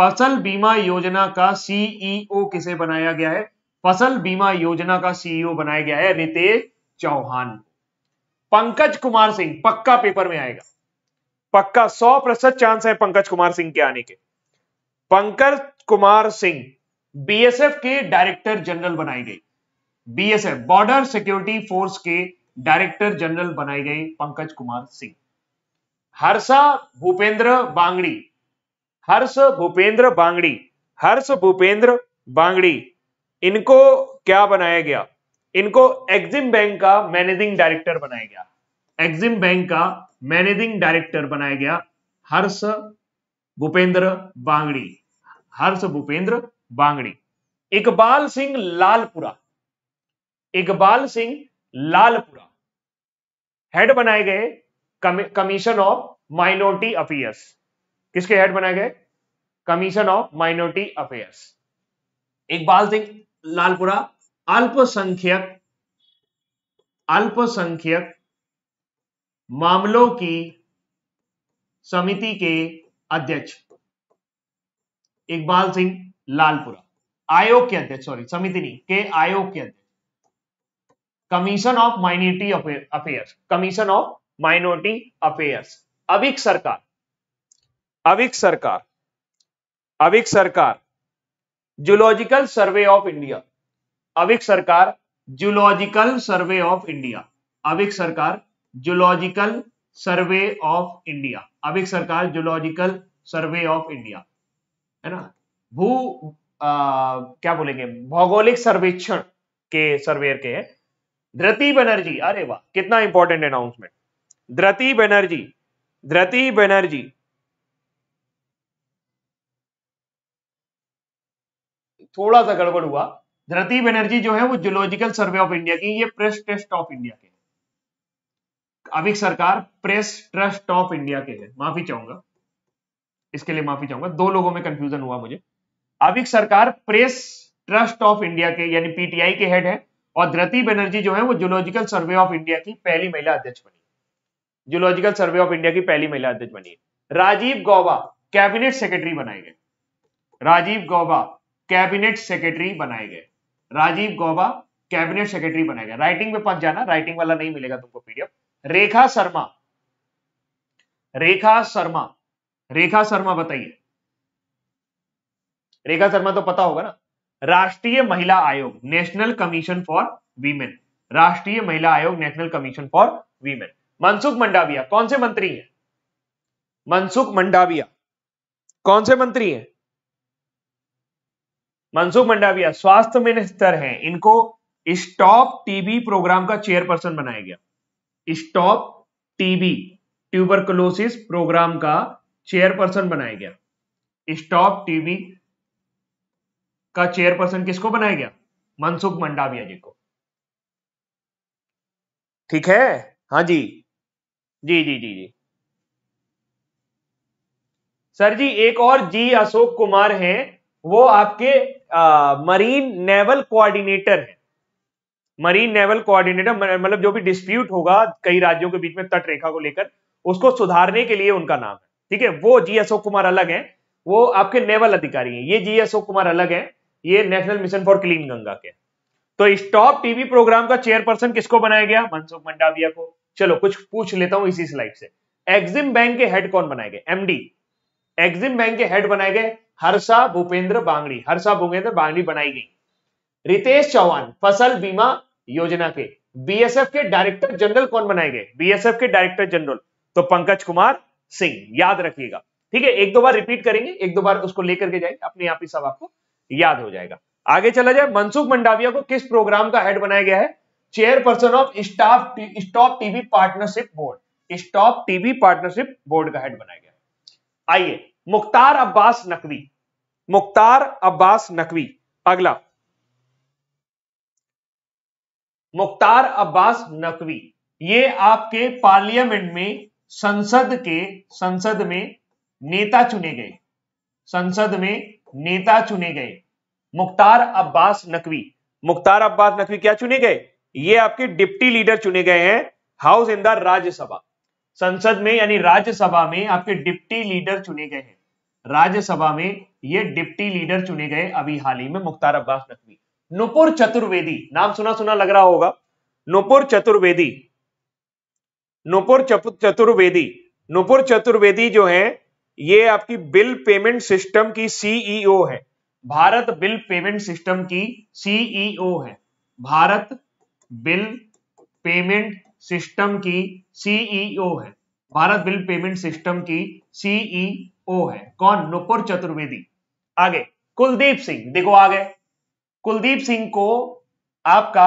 फसल बीमा योजना का सीईओ e किसे बनाया गया है फसल बीमा योजना का सीईओ e बनाया गया है रितेश चौहान पंकज कुमार सिंह पक्का पेपर में आएगा पक्का सौ प्रतिशत चांस है पंकज कुमार सिंह के आने के पंकज कुमार सिंह बीएसएफ के डायरेक्टर जनरल बनाई गई बीएसएफ बॉर्डर सिक्योरिटी फोर्स के डायरेक्टर जनरल बनाए गए पंकज कुमार सिंह हर्षा भूपेंद्र बांगड़ी हर्ष भूपेंद्र बांगड़ी हर्ष भूपेंद्र बांगड़ी इनको क्या बनाया गया इनको एक्जिम बैंक का मैनेजिंग डायरेक्टर बनाया गया एक्जिम बैंक का मैनेजिंग डायरेक्टर बनाया गया हर्ष भूपेंद्र बांगड़ी हर्ष भूपेंद्र बांगड़ी इकबाल सिंह लालपुरा इकबाल सिंह लालपुरा हेड बनाए गए कमीशन ऑफ माइनॉरिटी अफेयर्स किसके हेड बनाए गए commission of minority affairs Iqbal Singh Lalpura अल्पसंख्यक अल्पसंख्यक मामलों की समिति के अध्यक्ष इकबाल सिंह लालपुरा आयोग के अध्यक्ष सॉरी समिति नहीं के आयोग के अध्यक्ष commission of minority affairs commission of minority affairs Avik Sarkar Avik Sarkar Avik Sarkar zoological survey of India Avik Sarkar zoological survey of India Avik Sarkar zoological survey of India Avik Sarkar zoological survey of India है ना भू आ, क्या बोलेंगे भौगोलिक सर्वेक्षण के सर्वेयर के है ध्रति बनर्जी अरे वाह कितना इंपॉर्टेंट अनाउंसमेंट ध्रति बनर्जी धृति बनर्जी थोड़ा सा गड़बड़ हुआ धृति बनर्जी जो है वो जुलॉजिकल सर्वे ऑफ इंडिया की ये प्रेस टेस्ट ऑफ इंडिया के अभी सरकार प्रेस ट्रस्ट ऑफ इंडिया के है माफी चाहूंगा इसके लिए माफी चाहूंगा दो लोगों में कंफ्यूजन हुआ मुझे अभी सरकार प्रेस ट्रस्ट ऑफ इंडिया के यानी पीटीआई के हेड है और ध्रति बनर्जी जो है वो जूलॉजिकल सर्वे ऑफ इंडिया की पहली महिला अध्यक्ष बनी जूलॉजिकल सर्वे ऑफ इंडिया की पहली महिला अध्यक्ष बनी राजीव गौबा कैबिनेट सेक्रेटरी बनाए गए राजीव गौबा कैबिनेट सेक्रेटरी बनाए गए राजीव गौबा कैबिनेट सेक्रेटरी बनाए गए राइटिंग में पहुंच जाना राइटिंग वाला नहीं मिलेगा तुमको पीडीएफ रेखा शर्मा रेखा शर्मा रेखा शर्मा बताइए रेखा शर्मा तो पता होगा ना राष्ट्रीय महिला आयोग नेशनल कमीशन फॉर वीमेन राष्ट्रीय महिला आयोग national commission for women Mansukh Mandaviya कौन से मंत्री हैं मनसुख मंडाविया कौन से मंत्री हैं मनसुख मंडाविया स्वास्थ्य मिनिस्टर हैं इनको स्टॉप टीबी प्रोग्राम का चेयरपर्सन बनाया गया स्टॉप टीबी ट्यूबरकुलोसिस प्रोग्राम का चेयरपर्सन बनाया गया स्टॉप टीबी का चेयरपर्सन किसको बनाया गया मनसुख मंडाविया जी को ठीक है हाँ जी जी जी जी जी सर जी एक और जी अशोक कुमार हैं वो आपके आ, मरीन नेवल कोऑर्डिनेटर हैं मरीन नेवल कोऑर्डिनेटर मतलब जो भी डिस्प्यूट होगा कई राज्यों के बीच में तट रेखा को लेकर उसको सुधारने के लिए उनका नाम है ठीक है वो जी अशोक कुमार अलग हैं वो आपके नेवल अधिकारी हैं ये जी अशोक कुमार अलग हैं ये national mission for clean Ganga के तो स्टॉप टीवी प्रोग्राम का चेयरपर्सन किसको बनाया गया मनसुख मंडाविया को चलो कुछ पूछ लेता हूं इसी स्लाइड से एक्सिम बैंक के हेड कौन बनाए गए एमडी एक्सिम बैंक के हेड बनाए गए हर्षा भूपेंद्र बांगड़ी हर्षा भूपेंद्र बांगड़ी बनाई गई रितेश चौहान फसल बीमा योजना के बीएसएफ के डायरेक्टर जनरल कौन बनाए गए बीएसएफ के डायरेक्टर जनरल तो पंकज कुमार सिंह याद रखिएगा ठीक है एक दो बार रिपीट करेंगे एक दो बार उसको लेकर के जाएंगे अपने आप ही सब आपको याद हो जाएगा आगे चला जाए मनसुख मंडाविया को किस प्रोग्राम का हेड बनाया गया है chairperson of staff stop TB partnership board stop TB partnership board का हेड बनाया गया आइए मुख्तार अब्बास नकवी मुख्तार अब्बास नकवी अगला मुख्तार अब्बास नकवी ये आपके पार्लियामेंट में संसद के संसद में नेता चुने गए संसद में नेता चुने गए मुख्तार अब्बास नकवी मुख्तार अब्बास नकवी क्या चुने गए ये आपके डिप्टी लीडर चुने गए हैं हाउस इन द राज्यसभा संसद में यानी राज्यसभा में आपके डिप्टी लीडर चुने गए हैं राज्यसभा में ये डिप्टी लीडर चुने गए अभी हाल ही में मुख्तार अब्बास नकवी नुपुर चतुर्वेदी नाम सुना सुना लग रहा होगा नुपुर चतुर्वेदी नुपुर चतुर्वेदी नुपुर चतुर्वेदी जो है ये आपकी बिल पेमेंट सिस्टम की सीईओ e है भारत बिल पेमेंट सिस्टम की सीईओ e है भारत बिल पेमेंट सिस्टम की सीईओ e है भारत बिल पेमेंट सिस्टम की सीईओ है कौन नुपुर चतुर्वेदी आगे कुलदीप सिंह देखो आ गए कुलदीप सिंह को आपका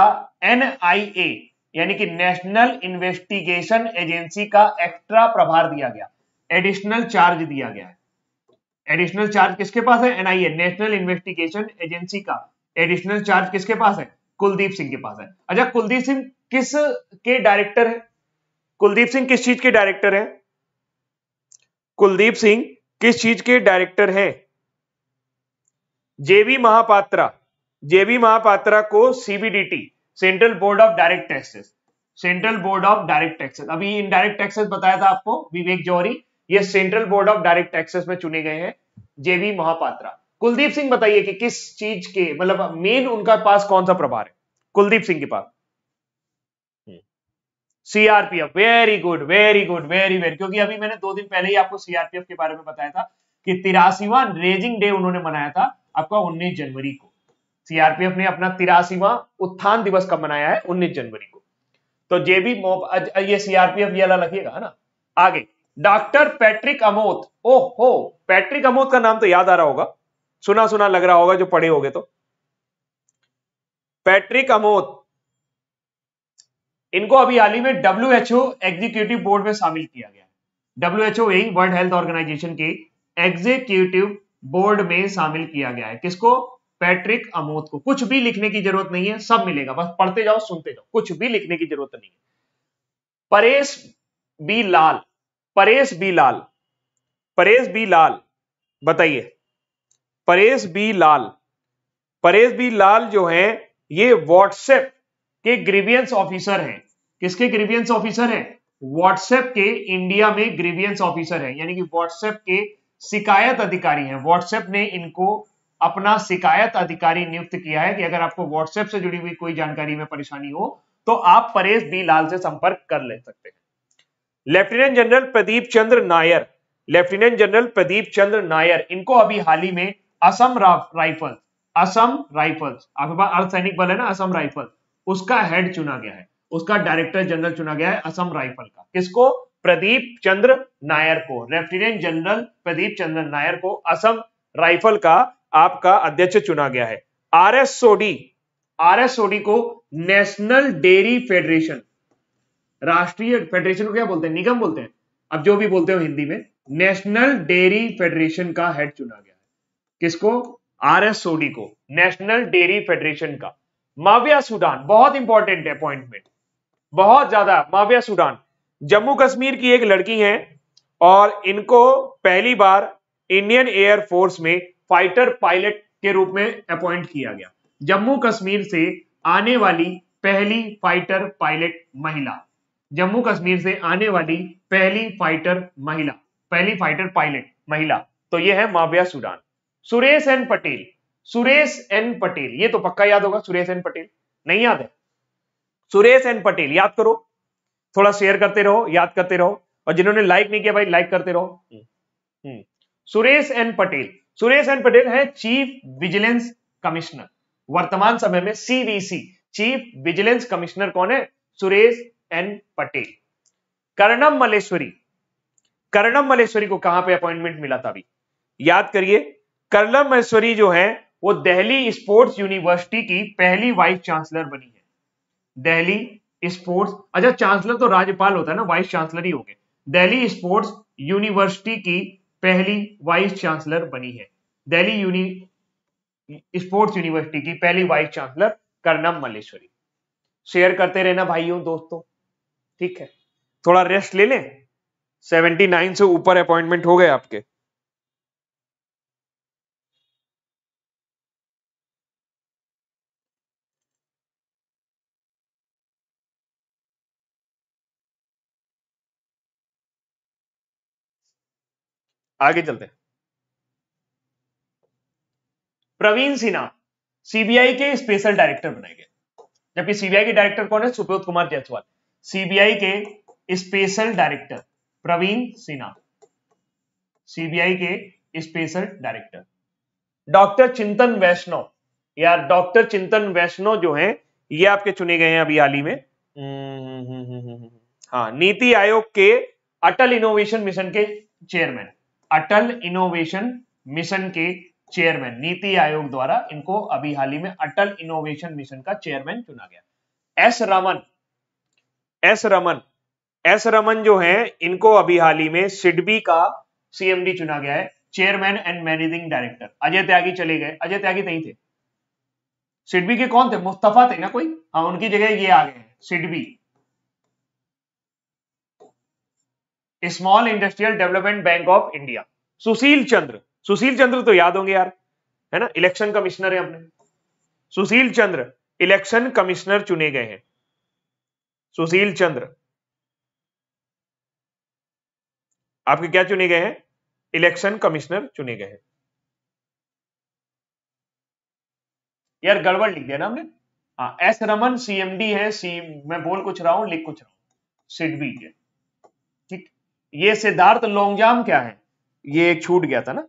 एनआईए यानी कि नेशनल इन्वेस्टिगेशन एजेंसी का एक्स्ट्रा प्रभार दिया गया एडिशनल चार्ज दिया गया है एडिशनल चार्ज किसके पास है एनआईए नेशनल इन्वेस्टिगेशन एजेंसी का एडिशनल चार्ज किसके पास है कुलदीप सिंह के पास है अच्छा कुलदीप सिंह किस के डायरेक्टर है कुलदीप सिंह किस चीज के डायरेक्टर है कुलदीप सिंह किस चीज के डायरेक्टर है जेबी महापात्रा जेबी महापात्रा को CBDT central board of direct taxes central board of direct taxes अभी इनडायरेक्ट टैक्सेस बताया था आपको विवेक जौहरी ये central board of direct taxes में चुने गए हैं जेवी महापात्रा कुलदीप सिंह बताइए कि किस चीज के मतलब मेन उनका पास कौन सा प्रभार है कुलदीप सिंह के पास CRPF very good very good very very क्योंकि अभी मैंने दो दिन पहले ही आपको सीआरपीएफ के बारे में बताया था कि तिरासीवा रेजिंग डे उन्होंने मनाया था आपका उन्नीस जनवरी को सीआरपीएफ ने अपना तिरासीवा उत्थान दिवस कब मनाया है उन्नीस जनवरी को तो जेबी मोब ये सीआरपीएफ ये अलग रखिएगा है ना आगे डॉक्टर पैट्रिक अमोथ ओहो पैट्रिक अमोत का नाम तो याद आ रहा होगा सुना सुना लग रहा होगा जो पढ़े होगे तो पैट्रिक अमोत इनको अभी हाल ही में डब्ल्यू एग्जीक्यूटिव बोर्ड में शामिल किया गया डब्ल्यू एच यही वर्ल्ड हेल्थ ऑर्गेनाइजेशन की एग्जीक्यूटिव बोर्ड में शामिल किया गया है किसको पैट्रिक अमोत को कुछ भी लिखने की जरूरत नहीं है सब मिलेगा बस पढ़ते जाओ सुनते जाओ कुछ भी लिखने की जरूरत नहीं है परेश बी लाल परेश बी लाल परेश बी लाल बताइए परेश बी लाल परेश बी लाल जो है ये व्हाट्सएप के ग्रीवियंस ऑफिसर हैं किसके ग्रीवियंस ऑफिसर हैं व्हाट्सएप के इंडिया में ग्रीवियंस ऑफिसर हैं यानी कि व्हाट्सएप के शिकायत अधिकारी हैं व्हाट्सएप ने इनको अपना शिकायत अधिकारी नियुक्त किया है कि अगर आपको व्हाट्सएप से जुड़ी हुई कोई जानकारी में परेशानी हो तो आप परेश बी लाल से संपर्क कर ले सकते हैं lieutenant general Pradeep Chandra Nair lieutenant general Pradeep Chandra Nair इनको अभी हाल ही में असम राइफल्स असम राइफल्स आपके पास अर्धसैनिक बल है ना असम राइफल उसका हेड चुना गया है उसका डायरेक्टर जनरल चुना गया है असम राइफल का किसको प्रदीप चंद्र नायर को लेफ्टिनेंट जनरल प्रदीप चंद्र नायर को असम राइफल का आपका अध्यक्ष चुना गया है आर एस सोडी आर एस सोडी को नेशनल डेयरी फेडरेशन राष्ट्रीय फेडरेशन को क्या बोलते हैं निगम बोलते हैं अब जो भी बोलते हो हिंदी में नेशनल डेयरी फेडरेशन का हेड चुना गया है किसको आर एस सोडी को नेशनल डेयरी फेडरेशन का माविया सूडान बहुत इंपॉर्टेंट अपॉइंटमेंट बहुत ज्यादा माविया सूडान जम्मू कश्मीर की एक लड़की है और इनको पहली बार इंडियन एयरफोर्स में फाइटर पायलट के रूप में अपॉइंट किया गया जम्मू कश्मीर से आने वाली पहली फाइटर पायलट महिला जम्मू कश्मीर से आने वाली पहली फाइटर महिला पहली फाइटर पायलट महिला तो ये है माविया सुडान सुरेश एन पटेल सुरेश एन पटेल ये तो पक्का याद होगा सुरेश एन पटेल नहीं याद है सुरेश एन पटेल याद करो थोड़ा शेयर करते रहो याद करते रहो और जिन्होंने लाइक नहीं किया भाई लाइक करते रहो हम्म, हम्म, सुरेश एन पटेल सुरेश एन पटेल है चीफ विजिलेंस कमिश्नर वर्तमान समय में सीवीसी चीफ विजिलेंस कमिश्नर कौन है सुरेश एन पटेल कर्णम मलेश्वरी कर्णम मलेश्वरी को कहां पे अपॉइंटमेंट मिला था अभी याद करिए कर्णम मलेश्वरी जो है वो दिल्ली स्पोर्ट्स यूनिवर्सिटी की पहली वाइस चांसलर बनी है दिल्ली स्पोर्ट्स अच्छा चांसलर तो राज्यपाल होता है ना वाइस चांसलर ही हो गए दिल्ली स्पोर्ट्स यूनिवर्सिटी की पहली वाइस चांसलर बनी है दिल्ली यूनि स्पोर्ट्स यूनिवर्सिटी की पहली vice chancellor Karnam Malleswari share करते रहना भाइयों दोस्तों ठीक है थोड़ा रेस्ट ले लें 79 से ऊपर अपॉइंटमेंट हो गए आपके आगे चलते प्रवीण सिन्हा सीबीआई के स्पेशल डायरेक्टर बनाए गए जबकि सीबीआई के डायरेक्टर कौन है सुबोध कुमार जायसवाल सीबीआई के special director Praveen Sinha CBI के special director doctor Chintan Vaishnav यार डॉक्टर चिंतन वैष्णव जो हैं ये आपके चुने गए हैं अभी हाल ही में हम्म, हाँ नीति आयोग के अटल इनोवेशन मिशन के चेयरमैन अटल इनोवेशन मिशन के चेयरमैन नीति आयोग द्वारा इनको अभी हाल ही में अटल इनोवेशन मिशन का चेयरमैन चुना गया S Raman S Raman S Raman जो है इनको अभी हाल ही में सिडबी का सीएमडी चुना गया है chairman and managing director Ajay Tyagi चले गए अजय त्यागी नहीं थे सिडबी के कौन थे मुस्तफा थे ना कोई हाँ उनकी जगह ये आ गए SIDBI small industrial development bank of India Sushil Chandra Sushil Chandra तो याद होंगे यार है ना इलेक्शन कमिश्नर है अपने सुशील चंद्र इलेक्शन कमिश्नर चुने गए हैं सुशील चंद्र आपके क्या चुने गए हैं इलेक्शन कमिश्नर चुने गए हैं यार गड़बड़ लिख दिया ना हमने हाँ एस रमन सीएमडी है सी मैं बोल कुछ रहा हूं लिख कुछ रहा हूं सिडबी के ठीक ये सिद्धार्थ लोंगजाम क्या है ये एक छूट गया था ना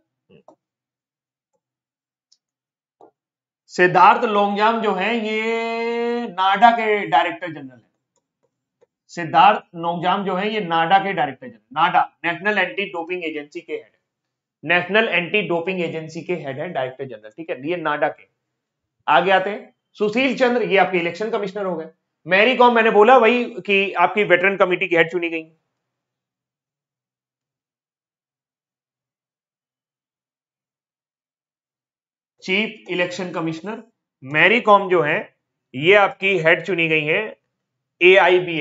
सिद्धार्थ लोंगजाम जो है ये नाडा के डायरेक्टर जनरल है सिद्धार्थ नोकजाम जो है ये नाडा के director general NADA national anti doping agency के हेड है नेशनल एंटी डोपिंग एजेंसी के हेड है डायरेक्टर जनरल ठीक है ये नाडा के आगे आते हैं सुशील चंद्र ये आपके इलेक्शन कमिश्नर हो गए मैरी कॉम मैंने बोला वही कि आपकी वेटरन कमेटी की हेड चुनी गई chief election commissioner Mary Kom जो है ये आपकी हेड चुनी गई है A I B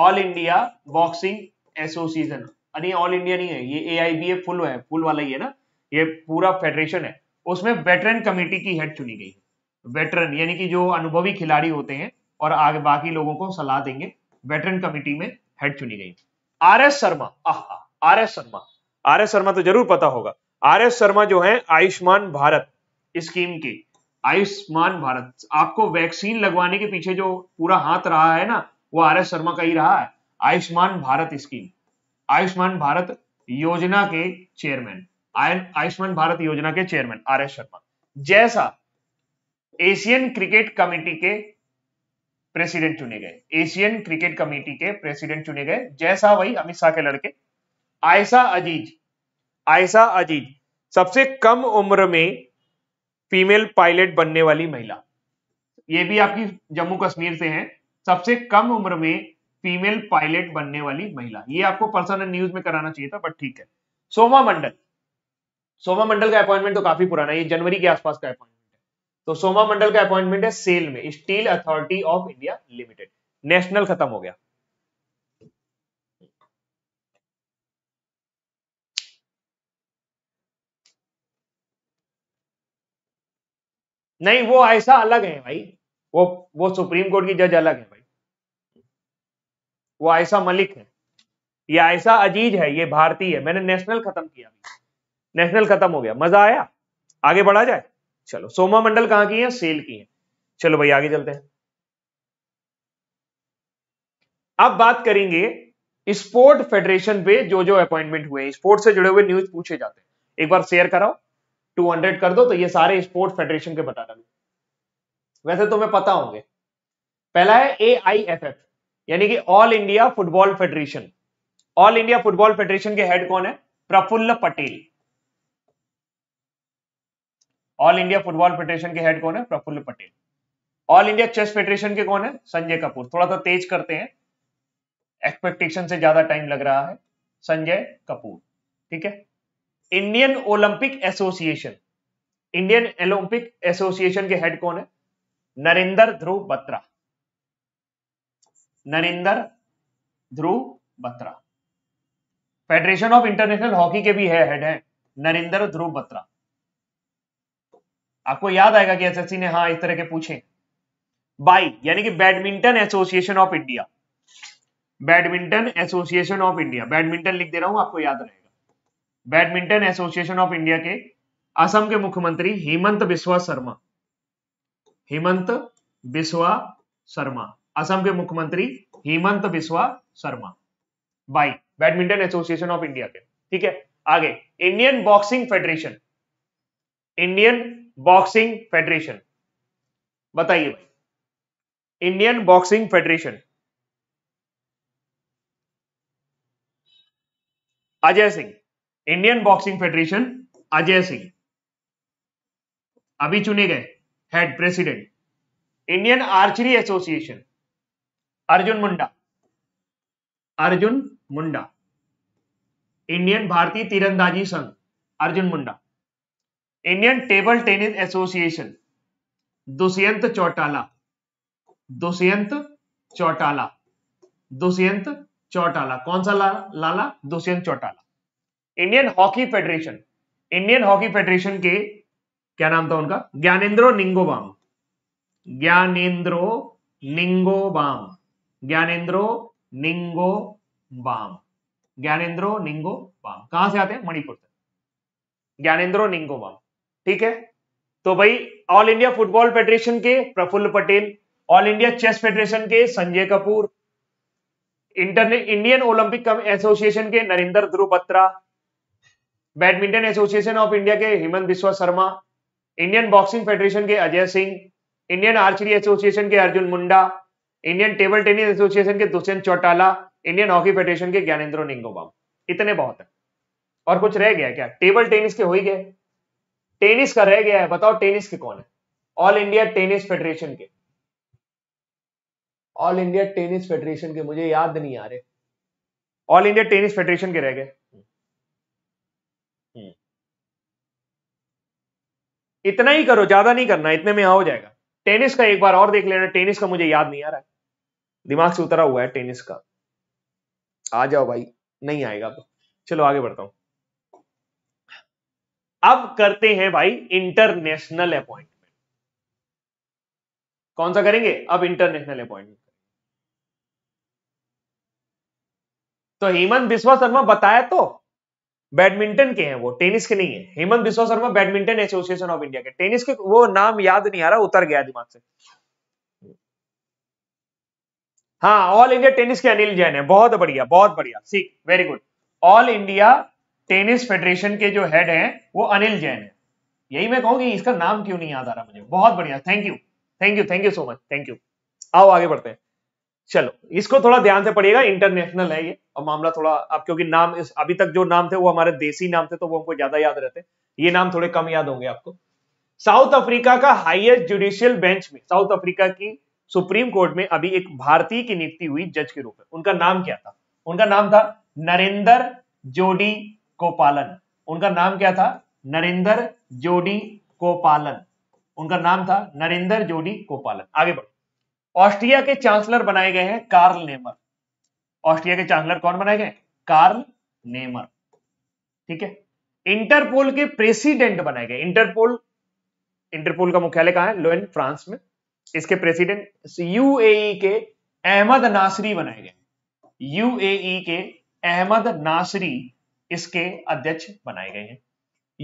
all India boxing association अरे ऑल इंडिया नहीं है ये A I B A full है फुल वाला ही है ना ये पूरा फेडरेशन है उसमें वेटरन कमेटी की हेड चुनी गई है वेटरन यानी कि जो अनुभवी खिलाड़ी होते हैं और आगे बाकी लोगों को सलाह देंगे वेटरन कमेटी में हेड चुनी गई R S Sharma R S Sharma R S Sharma तो जरूर पता होगा आर एस शर्मा जो है आयुष्मान भारत स्कीम की आयुष्मान भारत आपको वैक्सीन लगवाने के पीछे जो पूरा हाथ रहा है ना वो आर एस शर्मा का ही रहा है आयुष्मान भारत स्कीम आयुष्मान भारत योजना के चेयरमैन आयुष्मान भारत योजना के चेयरमैन आर एस शर्मा जैसा एशियन क्रिकेट कमेटी के प्रेसिडेंट चुने गए एशियन क्रिकेट कमेटी के प्रेसिडेंट चुने गए जैसा वही अमित शाह के लड़के आयसा अजीज आयसा अजीज सबसे कम उम्र में फीमेल पायलट बनने वाली महिला ये भी आपकी जम्मू कश्मीर से है सबसे कम उम्र में फीमेल पायलट बनने वाली महिला ये आपको पर्सनल न्यूज में कराना चाहिए था बट ठीक है सोमा मंडल सोमा मंडल का अपॉइंटमेंट तो काफी पुराना है ये जनवरी के आसपास का अपॉइंटमेंट है तो सोमा मंडल का अपॉइंटमेंट है सेल में steel authority of India limited national खत्म हो गया नहीं वो ऐसा अलग है भाई वो वो सुप्रीम कोर्ट की जज अलग है भाई वो ऐसा मलिक है ये ऐसा अजीज है ये भारतीय है मैंने नेशनल खत्म किया नेशनल खत्म हो गया मजा आया आगे बढ़ा जाए चलो सोमा मंडल कहाँ की है सेल की है चलो भाई आगे चलते हैं अब बात करेंगे स्पोर्ट फेडरेशन पे जो जो अपॉइंटमेंट हुए स्पोर्ट से जुड़े हुए न्यूज पूछे जाते हैं एक बार शेयर कराओ 200 कर दो तो ये सारे स्पोर्ट फेडरेशन के बता डालो वैसे तुम्हें पता होंगे पहला है ए आई एफ एफ यानी कि all India football federation all India football federation के हेड कौन है Praful Patel all India football federation के हेड कौन है Praful Patel all India chess federation के कौन है संजय कपूर थोड़ा सा तेज करते हैं एक्सपेक्टेशन से ज्यादा टाइम लग रहा है संजय कपूर ठीक है Indian Olympic association Indian Olympic association के हेड कौन है Narendra Dhruv Batra Narendra Dhruv Batra federation of international hockey के भी है हेड है नरेंद्र ध्रुव बत्रा आपको याद आएगा कि एसएससी ने हाँ इस तरह के पूछे बाई यानी कि badminton association of India badminton association of India badminton लिख दे रहा हूं आपको याद रहे बैडमिंटन एसोसिएशन ऑफ इंडिया के असम के मुख्यमंत्री हेमंत बिस्वा शर्मा हेमंत बिस्वा शर्मा असम के मुख्यमंत्री Hemant Biswa Sharma BAI badminton association of India के ठीक है आगे Indian boxing federation Indian boxing federation बताइए भाई Indian boxing federation Ajay Singh Indian boxing federation Ajay Singh अभी चुने गए head president Indian archery association Arjun Munda Arjun Munda Indian भारतीय तीरंदाजी संघ Arjun Munda Indian table tennis association Dushyant Chautala Dushyant Chautala Dushyant Chautala कौन सा ला, लाला Dushyant Chautala Indian hockey federation Indian hockey federation के क्या नाम था उनका ज्ञानेन्द्रो निंगोबाम ज्ञानेन्द्रो निंगोबाम ज्ञानेन्द्रो निंगोबाम ज्ञानेन्द्रो बाम कहां से आते हैं मणिपुर से ज्ञानेन्द्रो बाम ठीक है तो भाई ऑल इंडिया फुटबॉल फेडरेशन के Praful Patel all India chess federation के Sanjay Kapoor Indian Olympic association के Narendra Dhruv Batra badminton association of India के Hemant Biswa Sharma Indian boxing federation के Ajay Singh Indian archery association के Arjun Munda Indian table tennis association के Dushyant Chautala Indian hockey federation के ज्ञानेन्द्र निंगोबाम इतने बहुत है और कुछ रह गया क्या टेबल टेनिस के हो ही गए टेनिस का रह गया है बताओ टेनिस के कौन है ऑल इंडिया टेनिस फेडरेशन के ऑल इंडिया टेनिस फेडरेशन के मुझे याद नहीं आ रहे ऑल इंडिया टेनिस फेडरेशन के रह गए इतना ही करो ज्यादा नहीं करना इतने में हो जाएगा टेनिस का एक बार और देख लेना टेनिस का मुझे याद नहीं आ रहा है दिमाग से उतरा हुआ है टेनिस का आ जाओ भाई नहीं आएगा तो चलो आगे बढ़ता हूं अब करते हैं भाई इंटरनेशनल अपॉइंटमेंट कौन सा करेंगे अब इंटरनेशनल अपॉइंटमेंट तो हेमंत बिस्वा शर्मा बताया तो बैडमिंटन के हैं वो टेनिस के नहीं है Hemant Biswa Sharma badminton association of India के टेनिस के वो नाम याद नहीं आ रहा उतर गया दिमाग से हाँ ऑल इंडिया टेनिस के अनिल जैन है बहुत बढ़िया बहुत बढ़िया see very good all India tennis federation के जो हेड हैं वो अनिल जैन है यही मैं कहूंगी इसका नाम क्यों नहीं याद आ रहा मुझे बहुत बढ़िया thank you thank you thank you so much thank you आओ आगे बढ़ते हैं चलो इसको थोड़ा ध्यान से पड़िएगा इंटरनेशनल है ये और मामला थोड़ा आप क्योंकि नाम इस अभी तक जो नाम थे वो हमारे देसी नाम थे तो वो हमको ज्यादा याद रहते ये नाम थोड़े कम याद होंगे आपको साउथ अफ्रीका का हाईएस्ट जुडिशियल बेंच में साउथ अफ्रीका की सुप्रीम कोर्ट में अभी एक भारतीय की नियुक्ति हुई जज के रूप में उनका नाम क्या था उनका नाम था नरेंद्र जोडी गोपालन उनका नाम क्या था नरेंद्र जोडी गोपालन उनका नाम था नरेंद्र जोडी गोपालन आगे बढ़ ऑस्ट्रिया के चांसलर बनाए गए हैं कार्ल नेमर ऑस्ट्रिया के चांसलर कौन बनाए गए कार्ल नेमर ठीक है इंटरपोल के प्रेसिडेंट बनाए गए इंटरपोल इंटरपोल का मुख्यालय कहां है लोएन फ्रांस में इसके प्रेसिडेंट यूएई के अहमद नासरी बनाए गए यूएई के अहमद नासरी इसके अध्यक्ष बनाए गए हैं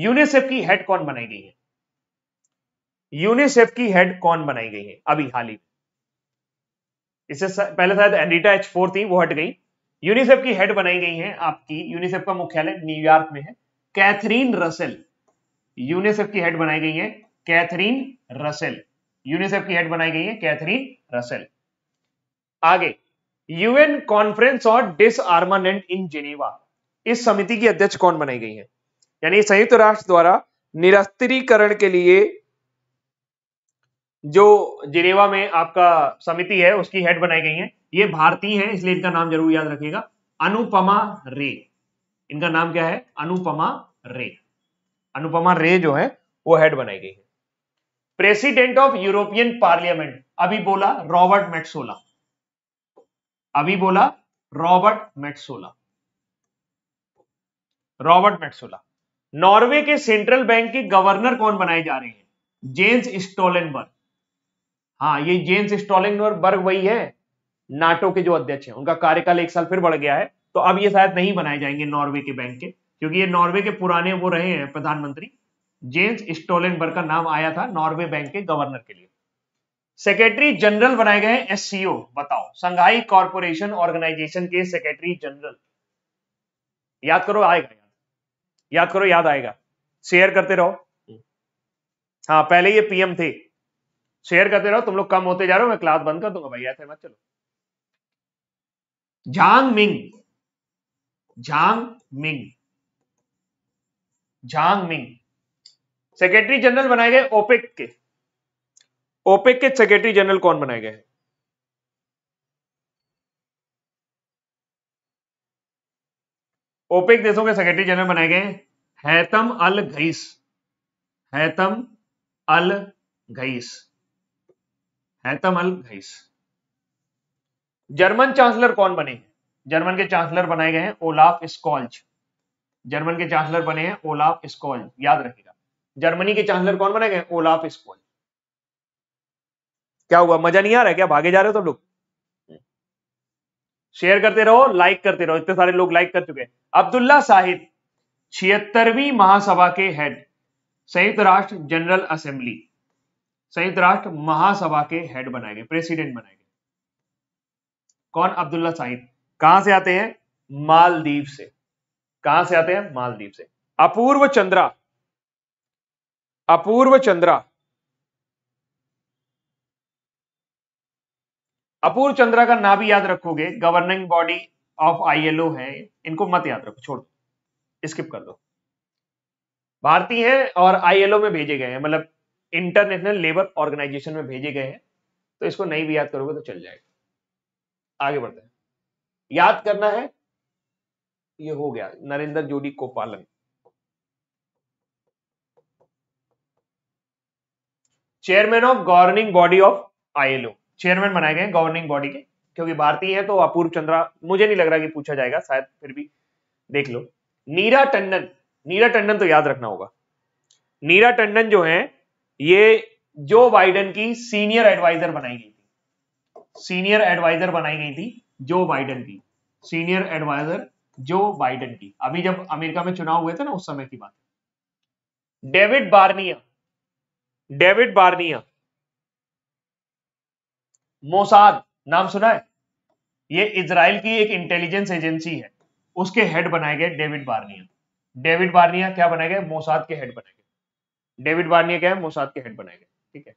यूनिसेफ की हेड कौन बनाई गई है यूनिसेफ की हेड कौन बनाई गई है अभी हाल ही इससे पहले शायद एनरीटा एच फोर थी वो हट गई यूनिसेफ की हेड बनाई गई है आपकी यूनिसेफ का मुख्यालय न्यूयॉर्क में है कैथरीन रसेल यूनिसेफ की हेड बनाई गई है कैथरीन रसेल यूनिसेफ की हेड बनाई गई है कैथरीन रसेल आगे UN conference on disarmament in Geneva इस समिति की अध्यक्ष कौन बनाई गई है यानी संयुक्त राष्ट्र द्वारा निरस्त्रीकरण के लिए जो जिरेवा में आपका समिति है उसकी हेड बनाई गई है ये भारतीय है इसलिए इनका नाम जरूर याद रखिएगा अनुपमा रे इनका नाम क्या है अनुपमा रे अनुपमा रे जो है वो हेड बनाई गई है प्रेसिडेंट ऑफ यूरोपियन पार्लियामेंट अभी बोला रॉबर्ट मेट्सोला अभी बोला Robert Metsola Robert Metsola Norway के सेंट्रल बैंक के गवर्नर कौन बनाए जा रहे हैं जेम्स स्टोलेनबर्ग हाँ ये जेम्स स्टॉलिंग बर्ग वही है नाटो के जो अध्यक्ष हैं उनका कार्यकाल एक साल फिर बढ़ गया है तो अब ये शायद नहीं बनाए जाएंगे नॉर्वे के बैंक के क्योंकि ये नॉर्वे के पुराने वो रहे हैं प्रधानमंत्री जेम्स स्टोलिन का नाम आया था नॉर्वे बैंक के गवर्नर के लिए सेक्रेटरी जनरल बनाए गए एस बताओ संघाई कॉरपोरेशन ऑर्गेनाइजेशन के सेक्रेटरी जनरल याद करो आएगा याद याद करो याद आएगा शेयर करते रहो हाँ पहले ये पीएम थे शेयर करते रहो तुम लोग कम होते जा रहे हो मैं क्लास बंद कर दूंगा भैया ऐसे मत चलो Zhang Ming Zhang Ming Zhang Ming secretary general बनाए गए ओपेक के ओपेक के सेक्रेटरी जनरल कौन बनाए गए ओपेक देशों के सेक्रेटरी जनरल बनाए गए हैतम अल घईस हैतम अल घईस एतमल घईस जर्मन चांसलर कौन बने जर्मन के चांसलर बनाए गए हैं ओलाफ स्कॉल्च जर्मन के चांसलर बने हैं ओलाफ स्कॉल्च याद रखिएगा जर्मनी के चांसलर कौन बने गए ओलाफ स्कॉल्च क्या हुआ मजा नहीं आ रहा है क्या भागे जा रहे हो तुम तो लोग शेयर करते रहो लाइक करते रहो इतने सारे लोग लाइक कर चुके हैं अब्दुल्ला साहिब छिहत्तरवीं महासभा के हेड संयुक्त राष्ट्र जनरल असेंबली संयुक्त राष्ट्र महासभा के हेड बनाए गए प्रेसिडेंट बनाए गए कौन अब्दुल्ला साहिद कहां से आते हैं मालदीव से कहां से आते हैं मालदीव से अपूर्व चंद्रा अपूर्व चंद्रा अपूर्व चंद्रा का नाम भी याद रखोगे गवर्निंग बॉडी ऑफ आईएलओ है इनको मत याद रखो छोड़ दो स्किप कर दो भारतीय हैं और आईएलओ में भेजे गए हैं मतलब इंटरनेशनल लेबर ऑर्गेनाइजेशन में भेजे गए हैं तो इसको नहीं भी याद करोगे तो चल जाएगा आगे बढ़ते हैं याद करना है ये हो गया नरेंद्र जोडी को पालन chairman of governing body of ILO chairman बनाए गए गवर्निंग बॉडी के क्योंकि भारतीय है तो अपूर्व चंद्रा मुझे नहीं लग रहा कि पूछा जाएगा शायद फिर भी देख लो नीरा टंडन नीरा टंडन तो याद रखना होगा नीरा टंडन जो है ये जो बाइडन की सीनियर एडवाइजर बनाई गई थी सीनियर एडवाइजर बनाई गई थी जो बाइडन की सीनियर एडवाइजर जो बाइडन की अभी जब अमेरिका में चुनाव हुए थे ना उस समय की बात David Barnea David Barnea Mossad नाम सुना है ये इसराइल की एक इंटेलिजेंस एजेंसी है उसके हेड बनाए गए डेविड बार्निया डेविड बार्निया क्या बनाए गए मोसाद के हेड बनाए गए डेविड बार्निया क्या है मोसाद के हेड बनाए गए ठीक है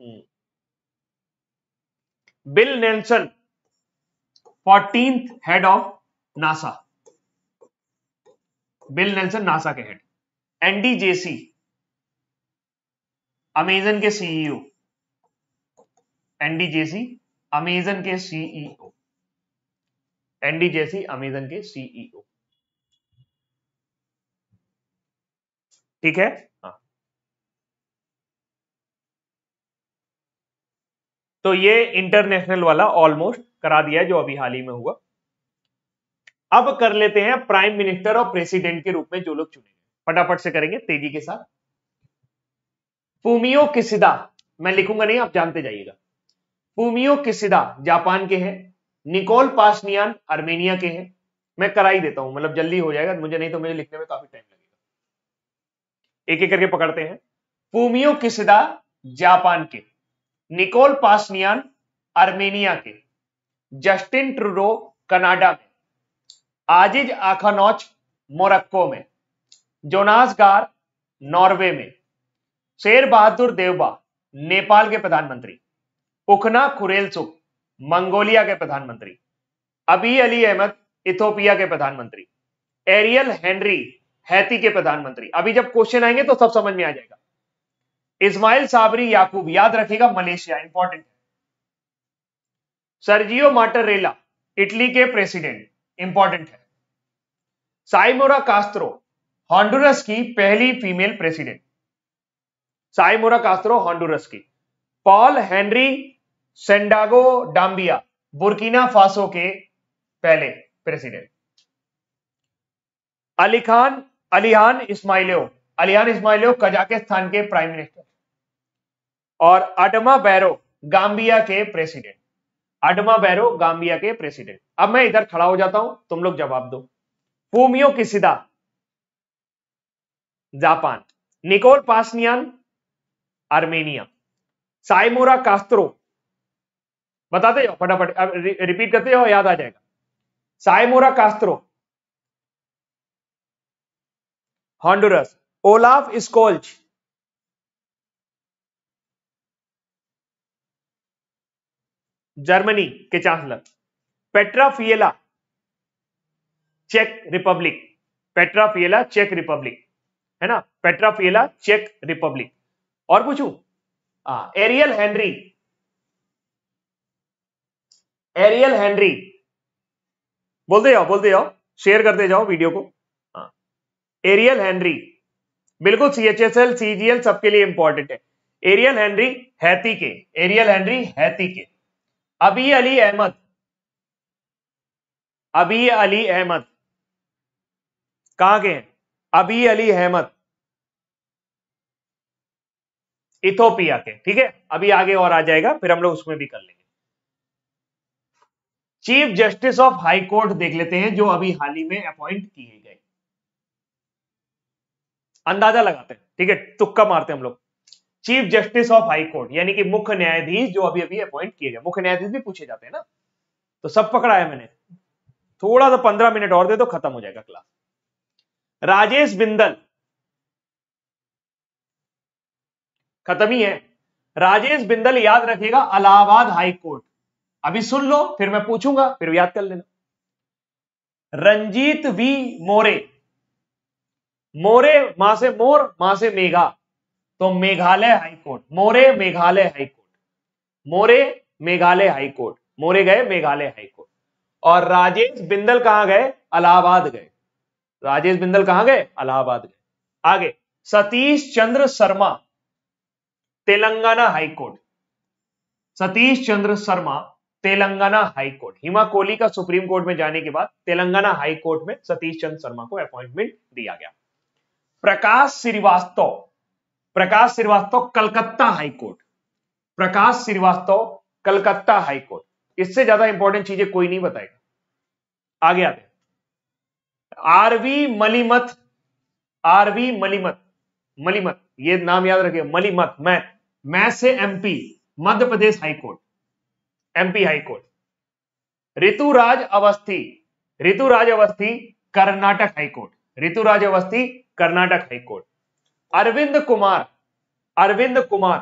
हम्म। Bill Nelson fourteen head of NASA Bill Nelson NASA के हेड एनडीजेसी अमेजन के सीईओ एनडीजेसी अमेजन के सीईओ एनडीजेसी अमेजन के सीईओ ठीक है हाँ। तो ये इंटरनेशनल वाला ऑलमोस्ट करा दिया जो अभी हाल ही में हुआ अब कर लेते हैं प्राइम मिनिस्टर और प्रेसिडेंट के रूप में जो लोग चुने फटाफट से करेंगे तेजी के साथ फूमियो किसिदा मैं लिखूंगा नहीं आप जानते जाइएगा फूमियो किसिदा जापान के हैं निकोल पासनियान आर्मेनिया के हैं मैं करा ही देता हूं मतलब जल्दी हो जाएगा मुझे नहीं तो मुझे लिखने में काफी टाइम एक एक करके पकड़ते हैं फूमियो किसदा जापान के निकोल पासनियान आर्मेनिया के जस्टिन ट्रूडो कनाडा में आजिज आखानोच मोरक्को में जोनास गार नॉर्वे में शेर बहादुर देवबा नेपाल के प्रधानमंत्री उखना खुरेलसुक मंगोलिया के प्रधानमंत्री अबी अली अहमद इथोपिया के प्रधानमंत्री एरियल हेनरी हैती के प्रधानमंत्री अभी जब क्वेश्चन आएंगे तो सब समझ में आ जाएगा इस्माइल साबरी याकूब याद रखेगा Malaysia important Sergio Mattarella Italy के प्रेसिडेंट इंपॉर्टेंट है साइमोरा कास्त्रो हॉन्डुरस की पहली female president Xiomara Castro Honduras की Paul Henri Sandaogo Damiba Burkina Faso के पहले president Ali Khan Alikhan Ismailov Alikhan Ismailov Kazakhstan के प्राइम मिनिस्टर और Adama बैरो गांबिया के प्रेसिडेंट अडमा बैरो गांबिया के प्रेसिडेंट अब मैं इधर खड़ा हो जाता हूं तुम लोग जवाब दो Fumio Kishida Japan Nikol Pashinyan Armenia Xiomara Castro बताते जाओ फटाफट अब रिपीट करते जाओ याद आ जाएगा साइमोरा कास्त्रो हॉन्डुरस ओलाफ स्कोल्च जर्मनी के chancellor Petra फियेला check Republic Petra फियेला check Republic है ना पेट्रा फियेला चेक रिपब्लिक और पूछू एरियल हेनरी एरियल हेनरी बोलते जाओ बोलते जाओ शेयर करते जाओ वीडियो को एरियल हेनरी बिल्कुल C H S L CGL सबके लिए इंपॉर्टेंट है एरियल हेनरी हैती के एरियल हेनरी हैती के अबी अली अहमद अबी अली अहमद कहां के हैं अबी अली अहमद इथोपिया के ठीक है अभी आगे और आ जाएगा फिर हम लोग उसमें भी कर लेंगे chief justice of high court देख लेते हैं जो अभी हाल ही में अपॉइंट किए गए अंदाजा लगाते हैं ठीक है तुक्का मारते हैं हम लोग chief justice of high court यानी कि मुख्य न्यायाधीश जो अभी अभी अपॉइंट किए गए मुख्य न्यायाधीश भी पूछे जाते हैं ना तो सब पकड़ा है मैंने थोड़ा सा पंद्रह मिनट और दे तो खत्म हो जाएगा क्लास राजेश बिंदल खत्म ही है राजेश बिंदल याद रखेगा अलाहाबाद हाई कोर्ट अभी सुन लो फिर मैं पूछूंगा फिर याद कर लेना रंजीत वी मोरे मोरे मा से मोर मा से मेघा तो मेघालय हाईकोर्ट मोरे मेघालय हाईकोर्ट मोरे मेघालय हाईकोर्ट मोरे गए मेघालय हाईकोर्ट और राजेश बिंदल कहां गए अलाहाबाद गए राजेश बिंदल कहां गए अलाहाबाद गए आगे सतीश चंद्र शर्मा तेलंगाना हाईकोर्ट सतीश चंद्र शर्मा तेलंगाना हाईकोर्ट हिमा कोहली का सुप्रीम कोर्ट में जाने के बाद तेलंगाना हाईकोर्ट में सतीश चंद्र शर्मा को अपॉइंटमेंट दिया गया प्रकाश श्रीवास्तव प्रकाश श्रीवास्तव कलकत्ता हाईकोर्ट प्रकाश श्रीवास्तव कलकत्ता हाईकोर्ट इससे ज्यादा इंपॉर्टेंट चीजें कोई नहीं बताएगा आगे आते आरवी मलिमत आरवी मलिमत मलिमत ये नाम याद रखिए मलिमत मैं मैं से MP Madhya Pradesh high court MP high court Rituraj Awasthi Rituraj Awasthi Karnataka high court Rituraj Awasthi Karnataka high court Arvind Kumar Arvind Kumar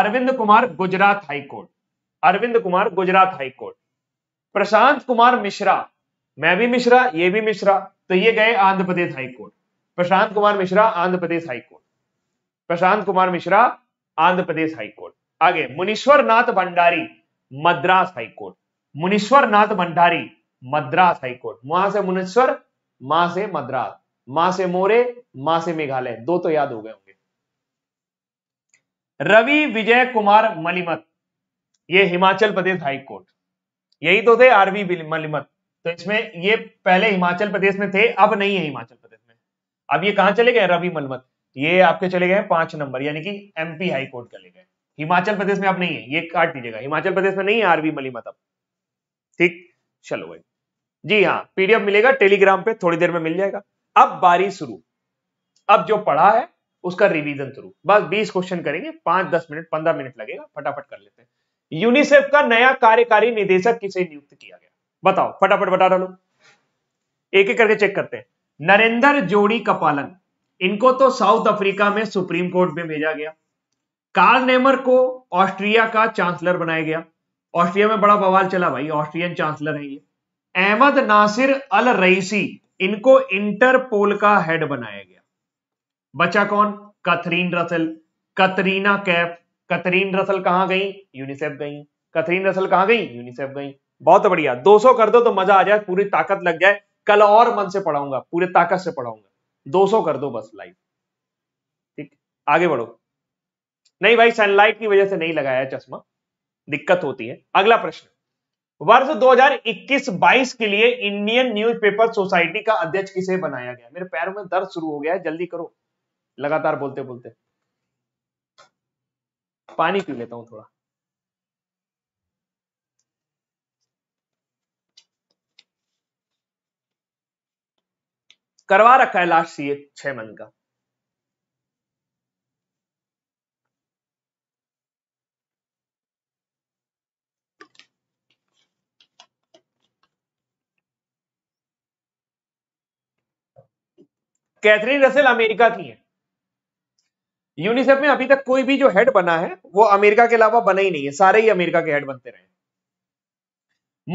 Arvind Kumar Gujarat high court Arvind Kumar Gujarat high court Prashant Kumar Mishra मैं भी मिश्रा ये भी मिश्रा तो ये गए Andhra Pradesh high court Prashant Kumar Mishra Andhra Pradesh high court Prashant Kumar Mishra Andhra Pradesh high court आगे मुनीश्वर नाथ भंडारी मद्रास हाईकोर्ट मुनीश्वर नाथ भंडारी मद्रास हाईकोर्ट वहां से मुनीश्वर मां से मद्रास मां से मोरे मां से मेघालय दो तो याद हो गए होंगे रवि विजय कुमार मलिमत ये हिमाचल प्रदेश हाईकोर्ट यही तो थे आरवी मलिमत तो इसमें ये पहले हिमाचल प्रदेश में थे अब नहीं है हिमाचल प्रदेश में अब ये कहां चले गए रवि मलिमत ये आपके चले गए पांच नंबर यानी कि एमपी हाई कोर्ट चले गए हिमाचल प्रदेश में अब नहीं है ये काट दीजिएगा हिमाचल प्रदेश में नहीं है आरवी मलिमत अब ठीक चलो भाई जी हाँ पीडीएफ मिलेगा टेलीग्राम पे थोड़ी देर में मिल जाएगा अब बारी शुरू अब जो पढ़ा है उसका रिवीजन शुरू बस 20 क्वेश्चन करेंगे पांच दस मिनट पंद्रह मिनट लगेगा फटाफट कर लेते हैं यूनिसेफ का नया कार्यकारी निदेशक किसे नियुक्त किया गया बताओ फटाफट बता डालो एक एक करके चेक करते हैं नरेंद्र जोड़ी कपालन इनको तो साउथ अफ्रीका में सुप्रीम कोर्ट में भेजा गया कार्ल नेमर को ऑस्ट्रिया का चांसलर बनाया गया ऑस्ट्रिया में बड़ा बवाल चला भाई ऑस्ट्रियन चांसलर है ये अहमद नासिर अल रईसी इनको इंटरपोल का हेड बनाया गया बचा कौन Catherine Russell Katrina Kaif Catherine Russell कहां गई यूनिसेफ गई कथरीन रसल कहां गई यूनिसेफ गई बहुत बढ़िया 200 कर दो तो मजा आ जाए पूरी ताकत लग जाए कल और मन से पढ़ाऊंगा पूरे ताकत से पढ़ाऊंगा 200 कर दो बस लाइव ठीक आगे बढ़ो नहीं भाई सनलाइट की वजह से नहीं लगाया चश्मा दिक्कत होती है अगला प्रश्न वर्ष 2021-22 के लिए इंडियन न्यूज़पेपर सोसाइटी का अध्यक्ष किसे बनाया गया मेरे पैरों में दर्द शुरू हो गया है जल्दी करो लगातार बोलते बोलते पानी पी लेता हूं थोड़ा करवा रखा है लास्ट ये छह मंथ का कैथरीन रसेल अमेरिका की है यूनिसेफ में अभी तक कोई भी जो हेड बना है वो अमेरिका के अलावा बना ही नहीं है सारे ही अमेरिका के हेड बनते रहे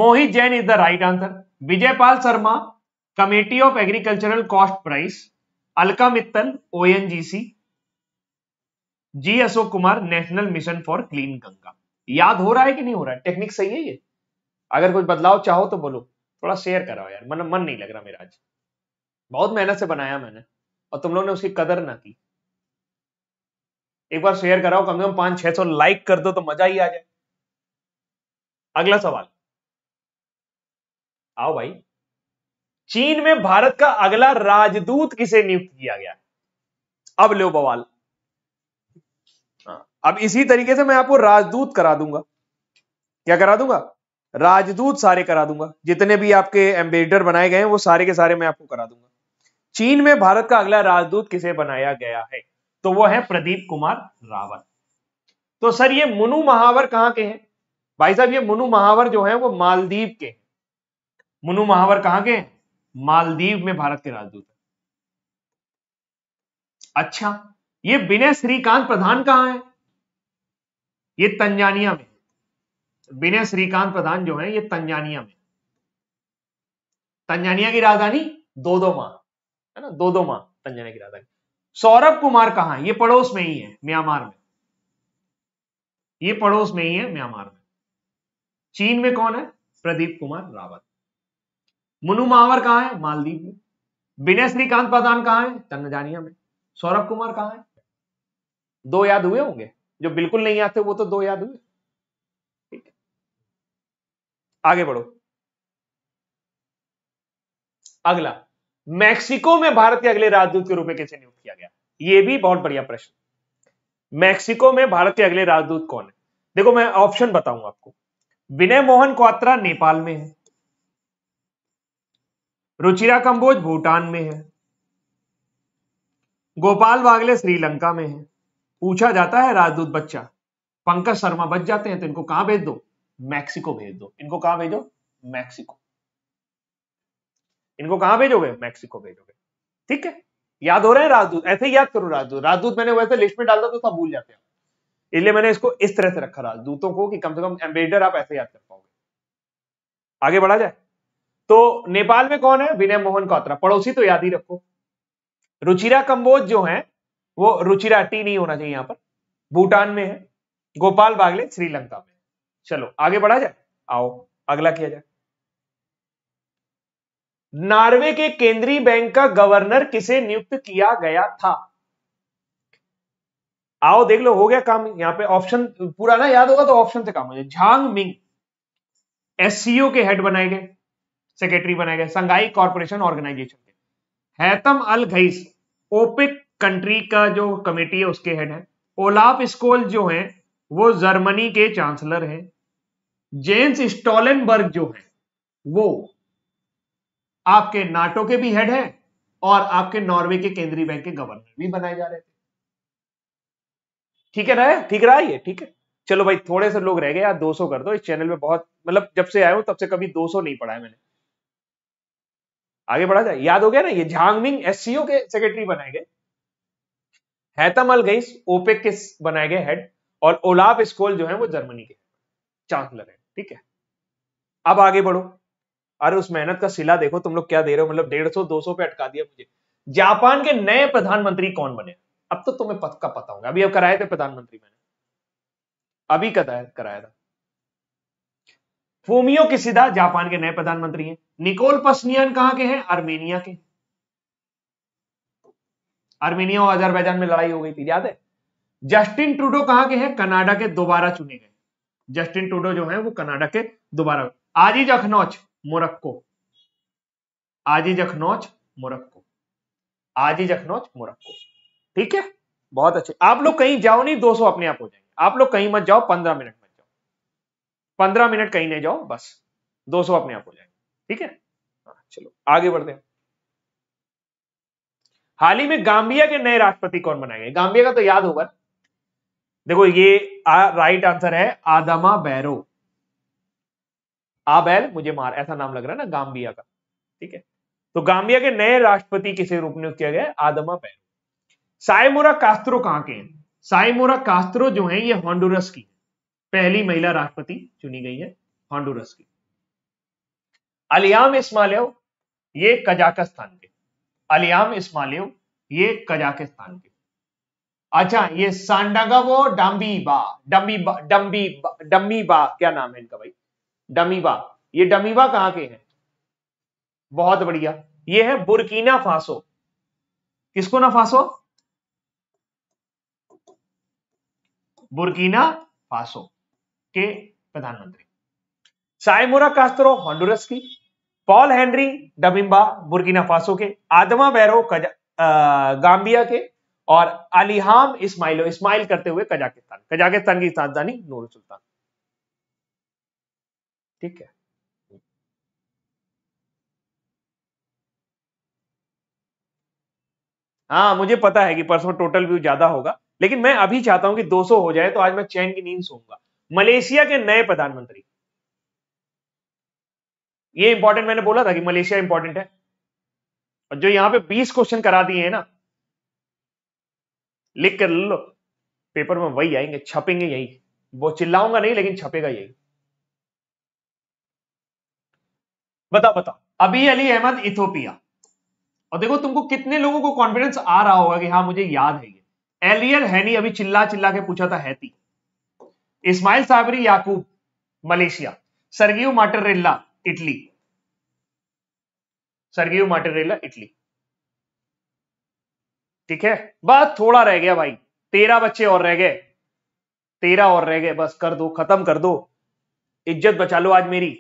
Mohit Jain is the right answer Vijaypal Sharma committee of agricultural cost price Alka Mittal O G Ashok Kumar national mission for clean Ganga याद हो रहा है कि नहीं हो रहा है टेक्निक सही है ये अगर कुछ बदलाव चाहो तो बोलो थोड़ा शेयर कराओ यार मन मन नहीं लग रहा मेरा आज बहुत मेहनत से बनाया मैंने और तुम लोग ने उसकी कदर ना की एक बार शेयर कराओ कम से कम पांच छह सौ लाइक कर दो तो मजा ही आ जाए अगला सवाल आओ भाई चीन में भारत का अगला राजदूत किसे नियुक्त किया गया अब लो बवाल हाँ, अब इसी तरीके से मैं आपको राजदूत करा दूंगा क्या करा दूंगा राजदूत सारे करा दूंगा जितने भी आपके एम्बेडर बनाए गए हैं वो सारे के सारे मैं आपको करा दूंगा चीन में भारत का अगला राजदूत किसे बनाया गया है तो वो है प्रदीप कुमार रावत तो सर ये मुनु महावर कहां के हैं भाई साहब ये मुनु महावर जो है वो मालदीव के मुनु महावर कहां के हैं मालदीव में भारत के राजदूत है अच्छा ये विनय श्रीकांत प्रधान कहां है ये तंजानिया में विनय श्रीकांत प्रधान जो है ये तंजानिया में तंजानिया की राजधानी दो दो माह है ना दो दो माह तंजना की राधा की सौरभ कुमार कहा ये पड़ोस में ही है म्यांमार में ये पड़ोस में ही है म्यांमार में चीन में कौन है प्रदीप कुमार रावत मुनु मावर कहा है मालदीव में विनय श्रीकांत प्रधान कहा है तंजानिया में सौरभ कुमार कहा है दो याद हुए होंगे जो बिल्कुल नहीं आते वो तो दो याद हुए ठीक आगे बढ़ो अगला मैक्सिको में भारत के अगले राजदूत के रूप में किसे नियुक्त किया गया यह भी बहुत बढ़िया प्रश्न मैक्सिको में भारत के अगले राजदूत कौन है देखो मैं ऑप्शन बताऊं आपको विनय मोहन क्वात्रा नेपाल में है रुचिरा कंबोज भूटान में है गोपाल वागले श्रीलंका में है पूछा जाता है राजदूत बच्चा पंकज शर्मा बच जाते हैं तो इनको कहां भेज दो मैक्सिको भेज दो इनको कहां भेजो मैक्सिको इनको कहां भेजोगे मैक्सिको भेजोगे ठीक है याद हो रहे हैं राजदूत ऐसे ही याद करो राजदूत राजदूत मैंने वैसे लिस्ट में डालता तो सब भूल जाते हैं इसलिए मैंने इसको इस तरह से रखा राजदूतों को कि कम से कम एम्बेडर आप ऐसे याद कर पाओगे आगे बढ़ा जाए तो नेपाल में कौन है विनय मोहन कौतरा पड़ोसी तो याद ही रखो रुचिरा कंबोज जो है वो रुचिरा टी नहीं होना चाहिए यहाँ पर भूटान में है गोपाल बागले श्रीलंका में चलो आगे बढ़ा जाए आओ अगला किया जाए नॉर्वे के केंद्रीय बैंक का गवर्नर किसे नियुक्त किया गया था आओ देख लो हो गया काम यहां पे ऑप्शन पूरा ना याद होगा तो ऑप्शन से काम हो जाए झांग मिंग एस के हेड बनाए गए सेक्रेटरी बनाए गए संघाई कॉरपोरेशन ऑर्गेनाइजेशन के हैतम अल घईस ओपिक कंट्री का जो कमेटी है उसके हेड है ओलाफ स्कोल जो है वो जर्मनी के चांसलर है जेम्स स्टॉलेनबर्ग जो है वो आपके नाटो के भी हेड हैं और आपके नॉर्वे के केंद्रीय बैंक के गवर्नर भी बनाए जा रहे थे ठीक है ना ठीक रहा ये ठीक है चलो भाई थोड़े से लोग रह गए यार 200 कर दो इस चैनल में बहुत मतलब जब से आया हूं तब से कभी 200 नहीं पढ़ा है मैंने आगे बढ़ा जाए याद हो गया ना ये झांगमिंग एससीओ के सेक्रेटरी बनाए गए हैतम अल गईस ओपेक के बनाए गए हेड और ओलाफ स्कोल जो है वो जर्मनी के चांसलर है ठीक है अब आगे बढ़ो अरे उस मेहनत का सिला देखो तुम लोग क्या दे रहे हो मतलब डेढ़ सौ दो सौ पे अटका दिया मुझे जापान के नए प्रधानमंत्री कौन बने अब तो तुम्हें का पता होगा अभी अब कराए थे प्रधानमंत्री मैंने अभी कराया था फोमियो सीधा जापान के नए प्रधानमंत्री हैं निकोल पसनियान कहां के हैं आर्मेनिया के आर्मेनिया और अजरबैजान में लड़ाई हो गई थी याद है जस्टिन ट्रूडो कहां के हैं कनाडा के दोबारा चुने गए जस्टिन ट्रूडो जो है वो कनाडा के दोबारा आजीज अखनौज मोरक्को आजी जखनौच मोरक्को आजी जखनौच मोरक्को ठीक है बहुत अच्छे आप लोग कहीं जाओ नहीं 200 अपने आप हो जाएंगे आप लोग कहीं मत जाओ 15 मिनट मत जाओ 15 मिनट कहीं नहीं जाओ बस 200 अपने आप हो जाएंगे ठीक है हाँ, चलो आगे बढ़ते हैं हाल ही में गांबिया के नए राष्ट्रपति कौन बनाए गए गांबिया का तो याद होगा देखो ये आ, राइट आंसर है आदमा बैरो आबैल मुझे मार ऐसा नाम लग रहा है ना गांबिया का ठीक है तो गांबिया के नए राष्ट्रपति किसे रूप नियुक्त किया गया आदमा बैल साइमोरा कास्त्रो कहां के हैं साइमोरा कास्त्रो जो है ये हॉन्डुरस की पहली महिला राष्ट्रपति चुनी गई है हॉन्डुरस की अलियाम इस्मालियो ये कजाकिस्तान के अलियाम इस्मालियो ये कजाकिस्तान के अच्छा ये सांडागावो डम्बीबा डम्बीबा डम्बीबा डम्बीबा क्या नाम है इनका भाई डमीबा ये डमीबा कहां के हैं बहुत बढ़िया ये है बुरकीना फासो किसको ना फासो बुरकीना फासो के प्रधानमंत्री साइमोरा कास्तरो हॉन्डुरस की Paul Henri Damiba Burkina Faso के आदमा बैरो गांबिया के और अलीहाम इस्माइलो इस्माइल करते हुए कजाकिस्तान कजाकिस्तान की राजधानी नूर सुल्तान ठीक है हाँ मुझे पता है कि परसों टोटल व्यू ज्यादा होगा लेकिन मैं अभी चाहता हूं कि 200 हो जाए तो आज मैं चैन की नींद सोऊंगा मलेशिया के नए प्रधानमंत्री ये इंपॉर्टेंट मैंने बोला था कि मलेशिया इंपॉर्टेंट है और जो यहां पे 20 क्वेश्चन करा दिए हैं ना लिख कर लो पेपर में वही आएंगे छपेंगे यही वो चिल्लाऊंगा नहीं लेकिन छपेगा यही बता बता अभी अली अहमद इथोपिया और देखो तुमको कितने लोगों को कॉन्फिडेंस आ रहा होगा कि हाँ मुझे याद है ये एलियल हैनी अभी चिल्ला चिल्ला के पूछा था Haiti Ismail Sabri Yaakob Malaysia Sergio Mattarella Italy Sergio Mattarella Italy ठीक है बस थोड़ा रह गया भाई तेरह बच्चे और रह गए तेरह और रह गए बस कर दो खत्म कर दो इज्जत बचा लो आज मेरी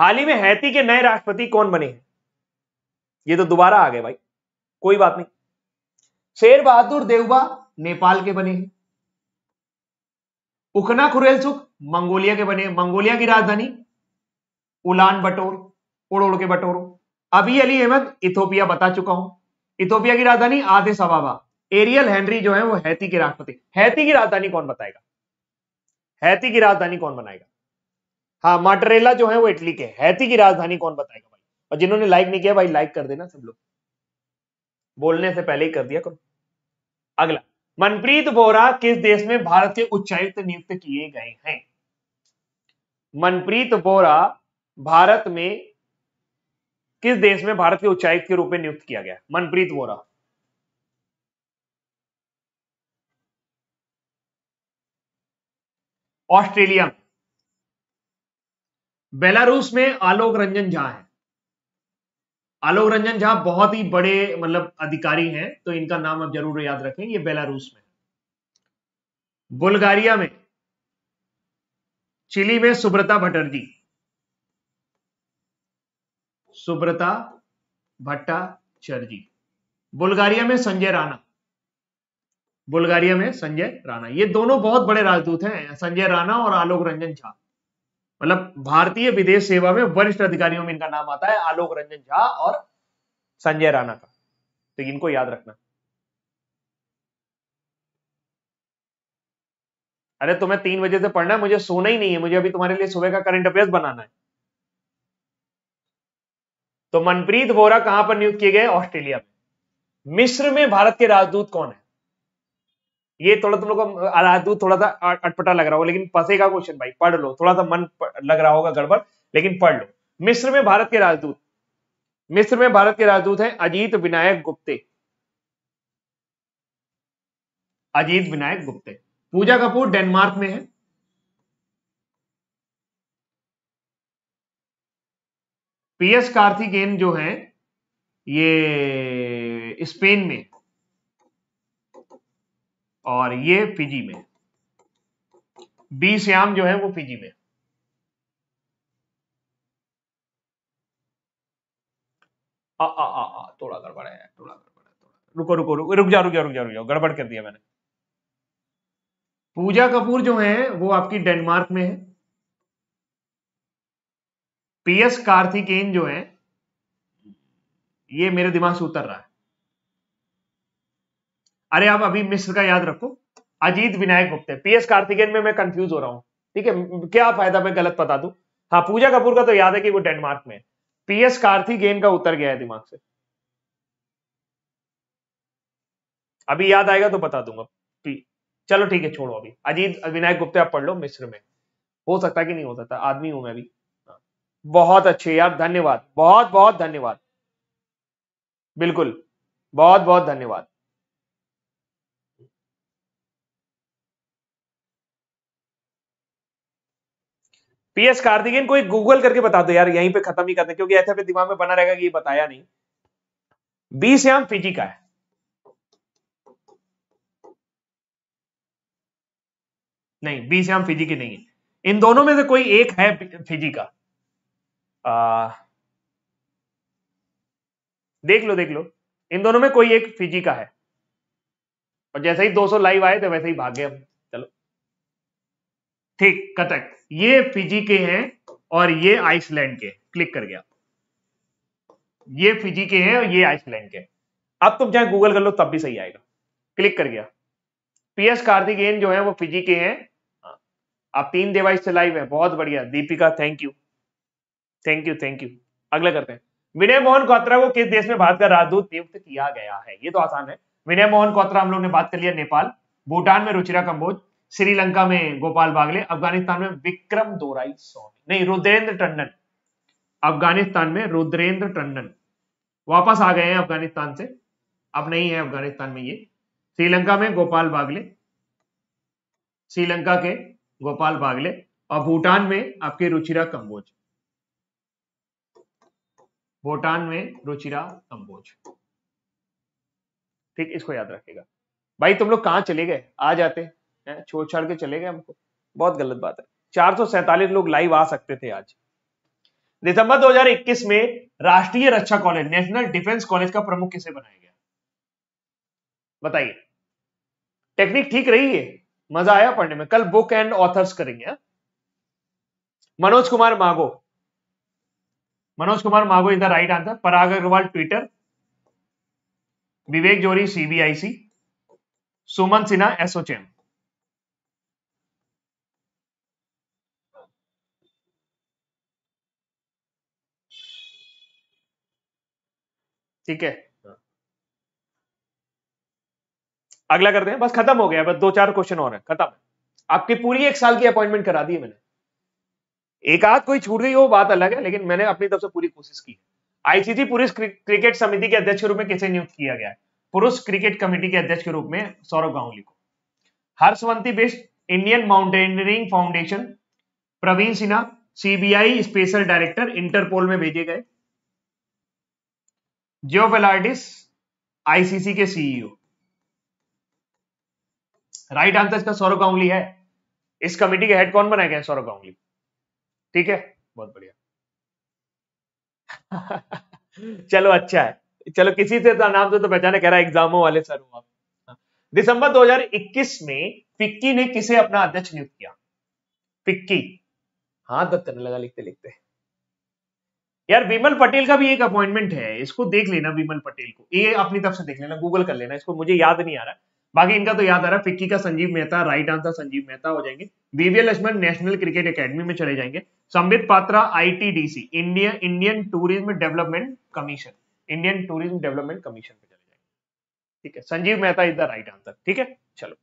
हाल ही में हैती के नए राष्ट्रपति कौन बने हैं ये तो दोबारा आ गए भाई कोई बात नहीं शेर बहादुर देवबा नेपाल के बने हैं उखना खुरेलसुख मंगोलिया के बने मंगोलिया की राजधानी उलान बटोर उड़ोड़ के बटोरो अभी अली अहमद इथोपिया बता चुका हूं इथोपिया की राजधानी आधे सवाबा एरियल हेनरी जो है वो हैती के राष्ट्रपति हैती की राजधानी कौन बताएगा हैती की राजधानी कौन बनाएगा हाँ माटरेला जो है वो इटली के हैती की राजधानी कौन बताएगा भाई और जिन्होंने लाइक नहीं किया भाई लाइक कर देना सब लोग बोलने से पहले ही कर दिया करो अगला मनप्रीत बोरा किस देश में भारत के उच्चायुक्त नियुक्त किए गए हैं मनप्रीत बोरा भारत में किस देश में भारत के उच्चायुक्त के रूप में नियुक्त किया गया मनप्रीत बोरा ऑस्ट्रेलिया में बेलारूस में आलोक रंजन झा है आलोक रंजन झा बहुत ही बड़े मतलब अधिकारी हैं तो इनका नाम आप जरूर याद रखें ये बेलारूस में बुल्गारिया में चिली में सुब्रता भट्टर्जी सुब्रता भट्टाचार्य बुल्गारिया में संजय राणा बुल्गारिया में संजय राणा ये दोनों बहुत बड़े राजदूत हैं संजय राणा और आलोक रंजन झा मतलब भारतीय विदेश सेवा में वरिष्ठ अधिकारियों में इनका नाम आता है आलोक रंजन झा और संजय राणा का तो इनको याद रखना अरे तुम्हें तीन बजे से पढ़ना है मुझे सोना ही नहीं है मुझे अभी तुम्हारे लिए सुबह का करंट अफेयर्स बनाना है तो मनप्रीत वोरा कहां पर नियुक्त किए गए ऑस्ट्रेलिया में मिस्र में भारत के राजदूत कौन है ये थोड़ा तुम लोग थोड़ा सा अटपटा लग रहा होगा लेकिन फंसेगा क्वेश्चन भाई पढ़ लो थोड़ा सा मन लग रहा होगा गड़बड़ लेकिन पढ़ लो मिस्र में भारत के राजदूत मिस्र में भारत के राजदूत हैं अजीत विनायक गुप्ते अजीत विनायक गुप्ते पूजा कपूर डेनमार्क में है पीएस कार्थिकेन जो है ये स्पेन में और ये फिजी में बी श्याम जो है वो फिजी में आ आ आ आ थोड़ा गड़बड़ है थोड़ा गड़बड़ है थोड़ा रुको रुको रुको रुक जा रुक जा रुक जा रुक जाओ गड़बड़ कर दिया मैंने पूजा कपूर जो है वो आपकी डेनमार्क में है पीएस कार्थिकेन जो है ये मेरे दिमाग से उतर रहा है अरे आप अभी मिस्र का याद रखो अजीत विनायक गुप्ते पीएस कार्तिकेन में मैं कंफ्यूज हो रहा हूँ ठीक है क्या फायदा मैं गलत बता दू हाँ पूजा कपूर का तो याद है कि वो डेनमार्क में पीएस कार्तिकेन का उत्तर गया है दिमाग से अभी याद आएगा तो बता दूंगा चलो ठीक है छोड़ो अभी अजीत विनायक गुप्ते आप पढ़ लो मिस्र में हो सकता कि नहीं हो सकता आदमी हूं मैं अभी हाँ। बहुत अच्छे यार धन्यवाद बहुत बहुत धन्यवाद बिल्कुल बहुत बहुत धन्यवाद पीएस कार्तिकेन कोई गूगल करके बता दो यार यहीं पे खत्म ही करते क्योंकि ऐसे दिमाग में बना रहेगा कि ये बताया नहीं बी श्याम फिजी का है नहीं बी श्याम फिजी की नहीं है इन दोनों में से कोई एक है फिजी का आ, देख लो देख लो इन दोनों में कोई एक फिजी का है और जैसे ही 200 लाइव आए थे वैसे ही गए हम चलो ठीक कटक ये फिजी के हैं और ये आइसलैंड के क्लिक कर गया ये फिजी के हैं और ये आइसलैंड के अब तुम चाहे गूगल कर लो तब भी सही आएगा क्लिक कर गया पीएस एन जो है वो फिजी के हैं हाँ। आप तीन डिवाइस से लाइव है बहुत बढ़िया Deepika thank you thank you thank you अगला करते हैं विनय मोहन कोत्रा को किस देश में भारत का राजदूत नियुक्त किया गया है ये तो आसान है विनय मोहन कोत्रा हम लोग ने बात कर लिया नेपाल भूटान में रुचिरा कंबोज श्रीलंका में गोपाल बागले अफगानिस्तान में विक्रम दोराई स्वामी नहीं रुद्रेंद्र टंडन अफगानिस्तान में रुद्रेंद्र टंडन वापस आ गए हैं अफगानिस्तान से अब नहीं है अफगानिस्तान में ये श्रीलंका में गोपाल बागले श्रीलंका के गोपाल बागले और भूटान में आपके रुचिरा कंबोज भूटान में रुचिरा कंबोज ठीक इसको याद रखेगा भाई तुम लोग कहां चले गए आ जाते छोड़ छाड़ के चले गए हमको बहुत गलत बात है चार लोग लाइव आ सकते थे आज दिसंबर 2021 में राष्ट्रीय रक्षा कॉलेज नेशनल डिफेंस कॉलेज का प्रमुख किसे बनाया गया बताइए टेक्निक ठीक रही है मजा आया पढ़ने में कल बुक एंड ऑथर्स करेंगे हाँ? मनोज कुमार मागो मनोज कुमार मागो is the right answer Parag Agarwal Twitter Vivek Johri CBIC सुमन सिन्हा एसोचेम ठीक है हाँ। अगला करते हैं बस खत्म हो गया बस दो चार क्वेश्चन और हैं खत्म आपकी पूरी एक साल की अपॉइंटमेंट करा दी है मैंने एक आध कोई छूट गई वो बात अलग है लेकिन मैंने अपनी तरफ से पूरी कोशिश की आईसीसी पुरुष क्रिकेट समिति के अध्यक्ष के रूप में कैसे नियुक्त किया गया पुरुष क्रिकेट कमेटी के अध्यक्ष के रूप में सौरभ गांगुली को Harshwanti Bisht Indian mountaineering foundation Praveen Sinha CBI special director Interpol में भेजे गए जियो वेलाइटिस आईसीसी के सीईओ राइट आंसर इसका सौरभ गांगुली है इस कमेटी के हेड कौन बनाए गए हैं सौरभ गांगुली ठीक है बहुत बढ़िया चलो अच्छा है चलो किसी से तो नाम से तो पहचाने कह रहा है एग्जामों वाले सर हूं दिसंबर 2021 में पिक्की ने किसे अपना अध्यक्ष नियुक्त किया पिक्की हाँ दत्त लगा लिखते लिखते यार विमल पटेल का भी एक अपॉइंटमेंट है इसको देख लेना विमल पटेल को ये अपनी तरफ से देख लेना गूगल कर लेना इसको मुझे याद नहीं आ रहा बाकी इनका तो याद आ रहा फिक्की का संजीव मेहता राइट आंसर संजीव मेहता हो जाएंगे दिव्य लक्ष्मण नेशनल क्रिकेट एकेडमी में चले जाएंगे Sambit Patra ITDC India Indian tourism development commission Indian tourism development commission में चले जाएंगे ठीक है Sanjeev Mehta is the right answer ठीक है चलो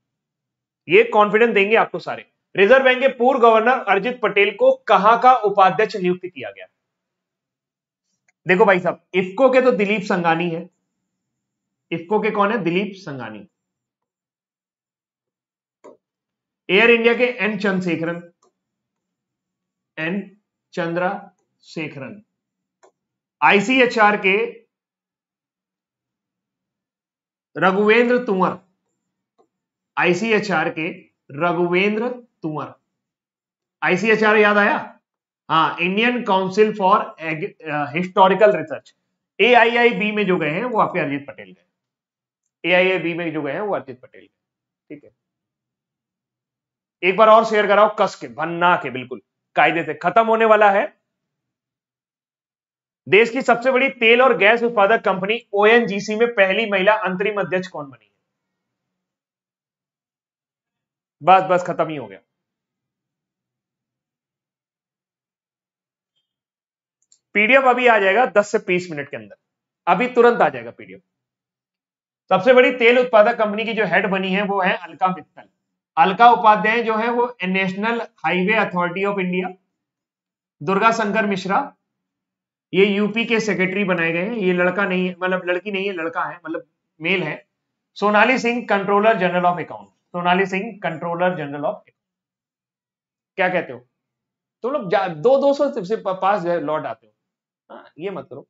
ये कॉन्फिडेंस देंगे आपको सारे रिजर्व बैंक के पूर्व गवर्नर अर्जित पटेल को कहा का उपाध्यक्ष नियुक्त किया गया देखो भाई साहब इफको के तो दिलीप संगानी है इफको के कौन है दिलीप संगानी एयर इंडिया के N Chandrasekaran N Chandrasekaran ICHR के रघुवेंद्र तुंवर आईसीएचआर के रघुवेंद्र तुंवर आईसीएचआर याद आया हाँ Indian council for historical research ए में जो गए हैं वो आपके अजीत पटेल गए ए में जो गए हैं वो अजीत पटेल गए ठीक है एक बार और शेयर कराओ कस के भन्ना के बिल्कुल कायदे से खत्म होने वाला है देश की सबसे बड़ी तेल और गैस उत्पादक कंपनी ओएनजीसी में पहली महिला अंतरिम अध्यक्ष कौन बनी है बस बस खत्म ही हो गया पीडीएफ अभी आ जाएगा 10 से 20 मिनट के अंदर अभी तुरंत आ जाएगा पीडीएफ सबसे बड़ी तेल उत्पादक कंपनी की जो हेड बनी है वो है अलका मित्तल अलका उपाध्याय जो है वो national highway authority of India Durga Shankar Mishra ये यूपी के सेक्रेटरी बनाए गए हैं ये लड़का नहीं है मतलब लड़की नहीं है लड़का है मतलब मेल है Sonali Singh controller general of account Sonali Singh controller general of क्या कहते हो तुम तो लोग दो दो सौ पास लौट आते हो हाँ, ये मत करो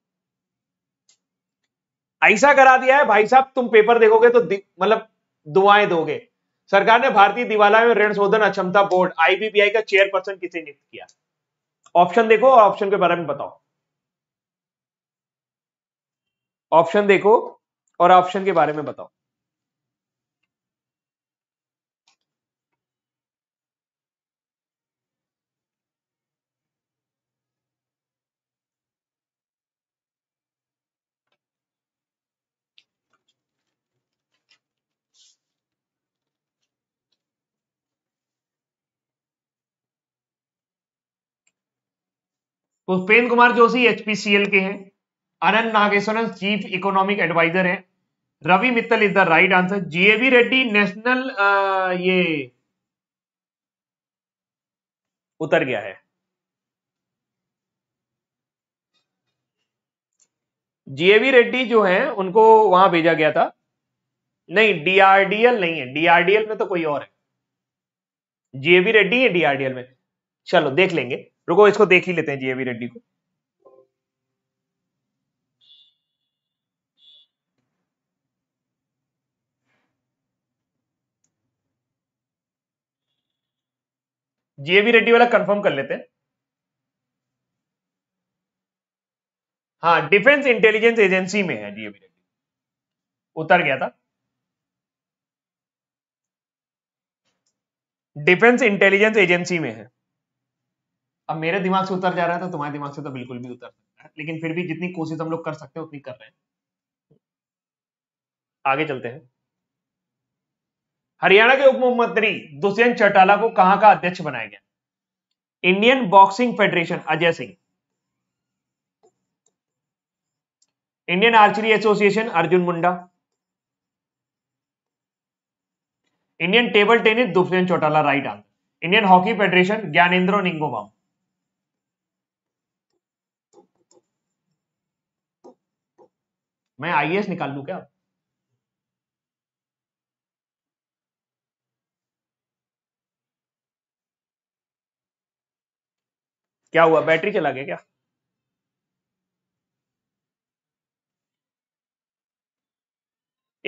ऐसा करा दिया है भाई साहब तुम पेपर देखोगे तो मतलब दुआएं दोगे सरकार ने भारतीय दिवाला में ऋण शोधन अक्षमता बोर्ड आईबीपीआई का चेयरपर्सन किसे नियुक्त किया ऑप्शन देखो और ऑप्शन के बारे में बताओ ऑप्शन देखो और ऑप्शन के बारे में बताओ पुष्पेंद्र तो कुमार जोशी एचपीसीएल के हैं Anant Nageshwar chief economic adviser हैं Ravi Mittal is the right answer GAV Reddy national ये उतर गया है जीएवी रेड्डी जो है उनको वहां भेजा गया था नहीं डीआरडीएल नहीं है डीआरडीएल में तो कोई और है जीएवी रेड्डी है डीआरडीएल में चलो देख लेंगे रुको इसको देख ही लेते हैं जीएवी रेड्डी को जीएवी रेड्डी वाला कंफर्म कर लेते हैं हाँ डिफेंस इंटेलिजेंस एजेंसी में है जीएवी रेड्डी उतर गया था डिफेंस इंटेलिजेंस एजेंसी में है अब मेरे दिमाग से उतर जा रहा है तो तुम्हारे दिमाग से तो बिल्कुल भी उतर सकता है लेकिन फिर भी जितनी कोशिश हम लोग कर सकते हैं उतनी कर रहे हैं आगे चलते हैं हरियाणा के उप मुख्यमंत्री दुष्यंत चौटाला को कहां का अध्यक्ष बनाया गया Indian boxing federation Ajay Singh Indian archery association Arjun Munda Indian table tennis Dushyant Chautala right answer Indian hockey federation Gyanendro Ningombam मैं आई निकाल लू क्या क्या हुआ बैटरी चला गया क्या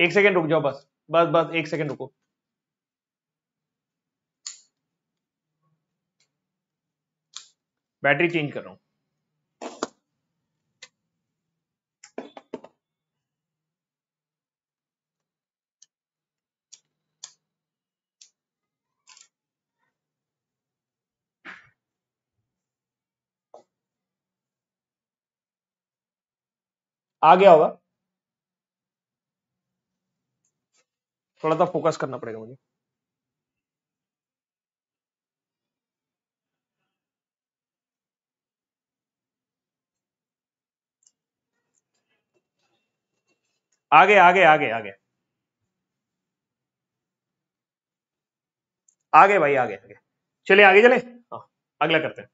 एक सेकेंड रुक जाओ बस बस बस एक सेकेंड रुको बैटरी चेंज कर रहा हूं आ गया होगा थोड़ा सा फोकस करना पड़ेगा मुझे आगे आगे आगे आगे आगे भाई आगे आगे चले आगे चले हाँ, अगला करते हैं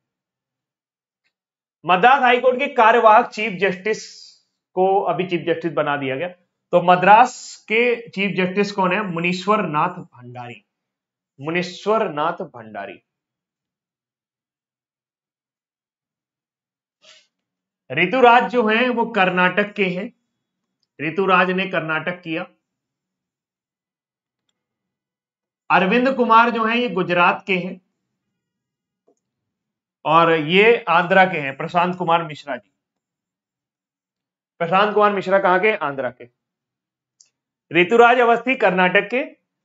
मद्रास हाईकोर्ट के कार्यवाहक चीफ जस्टिस को अभी चीफ जस्टिस बना दिया गया तो मद्रास के चीफ जस्टिस कौन है मुनीश्वर नाथ भंडारी मुनीश्वर नाथ भंडारी ऋतुराज जो है वो कर्नाटक के हैं ऋतुराज ने कर्नाटक किया अरविंद कुमार जो है ये गुजरात के हैं और ये आंध्रा के हैं प्रशांत कुमार मिश्रा जी प्रशांत कुमार मिश्रा कहां के आंध्रा के ऋतुराज अवस्थी कर्नाटक के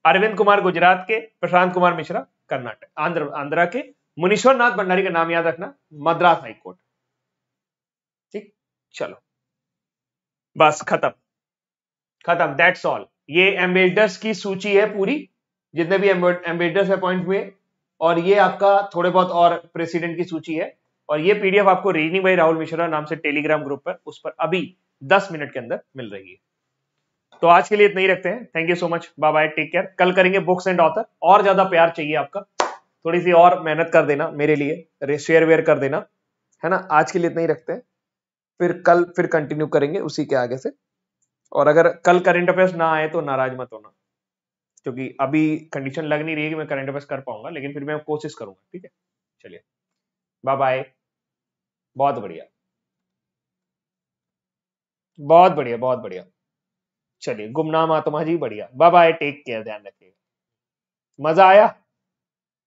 अरविंद कुमार गुजरात के प्रशांत कुमार मिश्रा कर्नाटक आंध्र आंध्रा के मुनीश्वर नाथ भंडारी का नाम याद रखना मद्रास हाईकोर्ट ठीक चलो बस खत्म खत्म दैट्स ऑल ये एम्बेसडर्स की सूची है पूरी जितने भी एम्बेडर्स अपॉइंट हुए और ये आपका थोड़े बहुत और प्रेसिडेंट की सूची है और ये पीडीएफ आपको रीनी भाई राहुल मिश्रा नाम से टेलीग्राम ग्रुप पर उस पर अभी दस मिनट के अंदर मिल रही है तो आज के लिए इतना ही रखते हैं thank you so much bye bye take care कल करेंगे बुक्स एंड ऑथर और ज्यादा प्यार चाहिए आपका थोड़ी सी और मेहनत कर देना मेरे लिए शेयर वेयर कर देना है ना आज के लिए इतना ही रखते हैं फिर कल फिर कंटिन्यू करेंगे उसी के आगे से और अगर कल करंट अफेयर्स ना आए तो नाराज मत होना क्योंकि अभी कंडीशन लग नहीं रही है कि मैं करंट अफेयर्स कर पाऊंगा लेकिन फिर मैं कोशिश करूंगा ठीक है चलिए बाय बाय बहुत बढ़िया बहुत बढ़िया बहुत बढ़िया चलिए गुमनाम आत्मा जी बढ़िया बाय बाय टेक केयर ध्यान रखिएगा मजा आया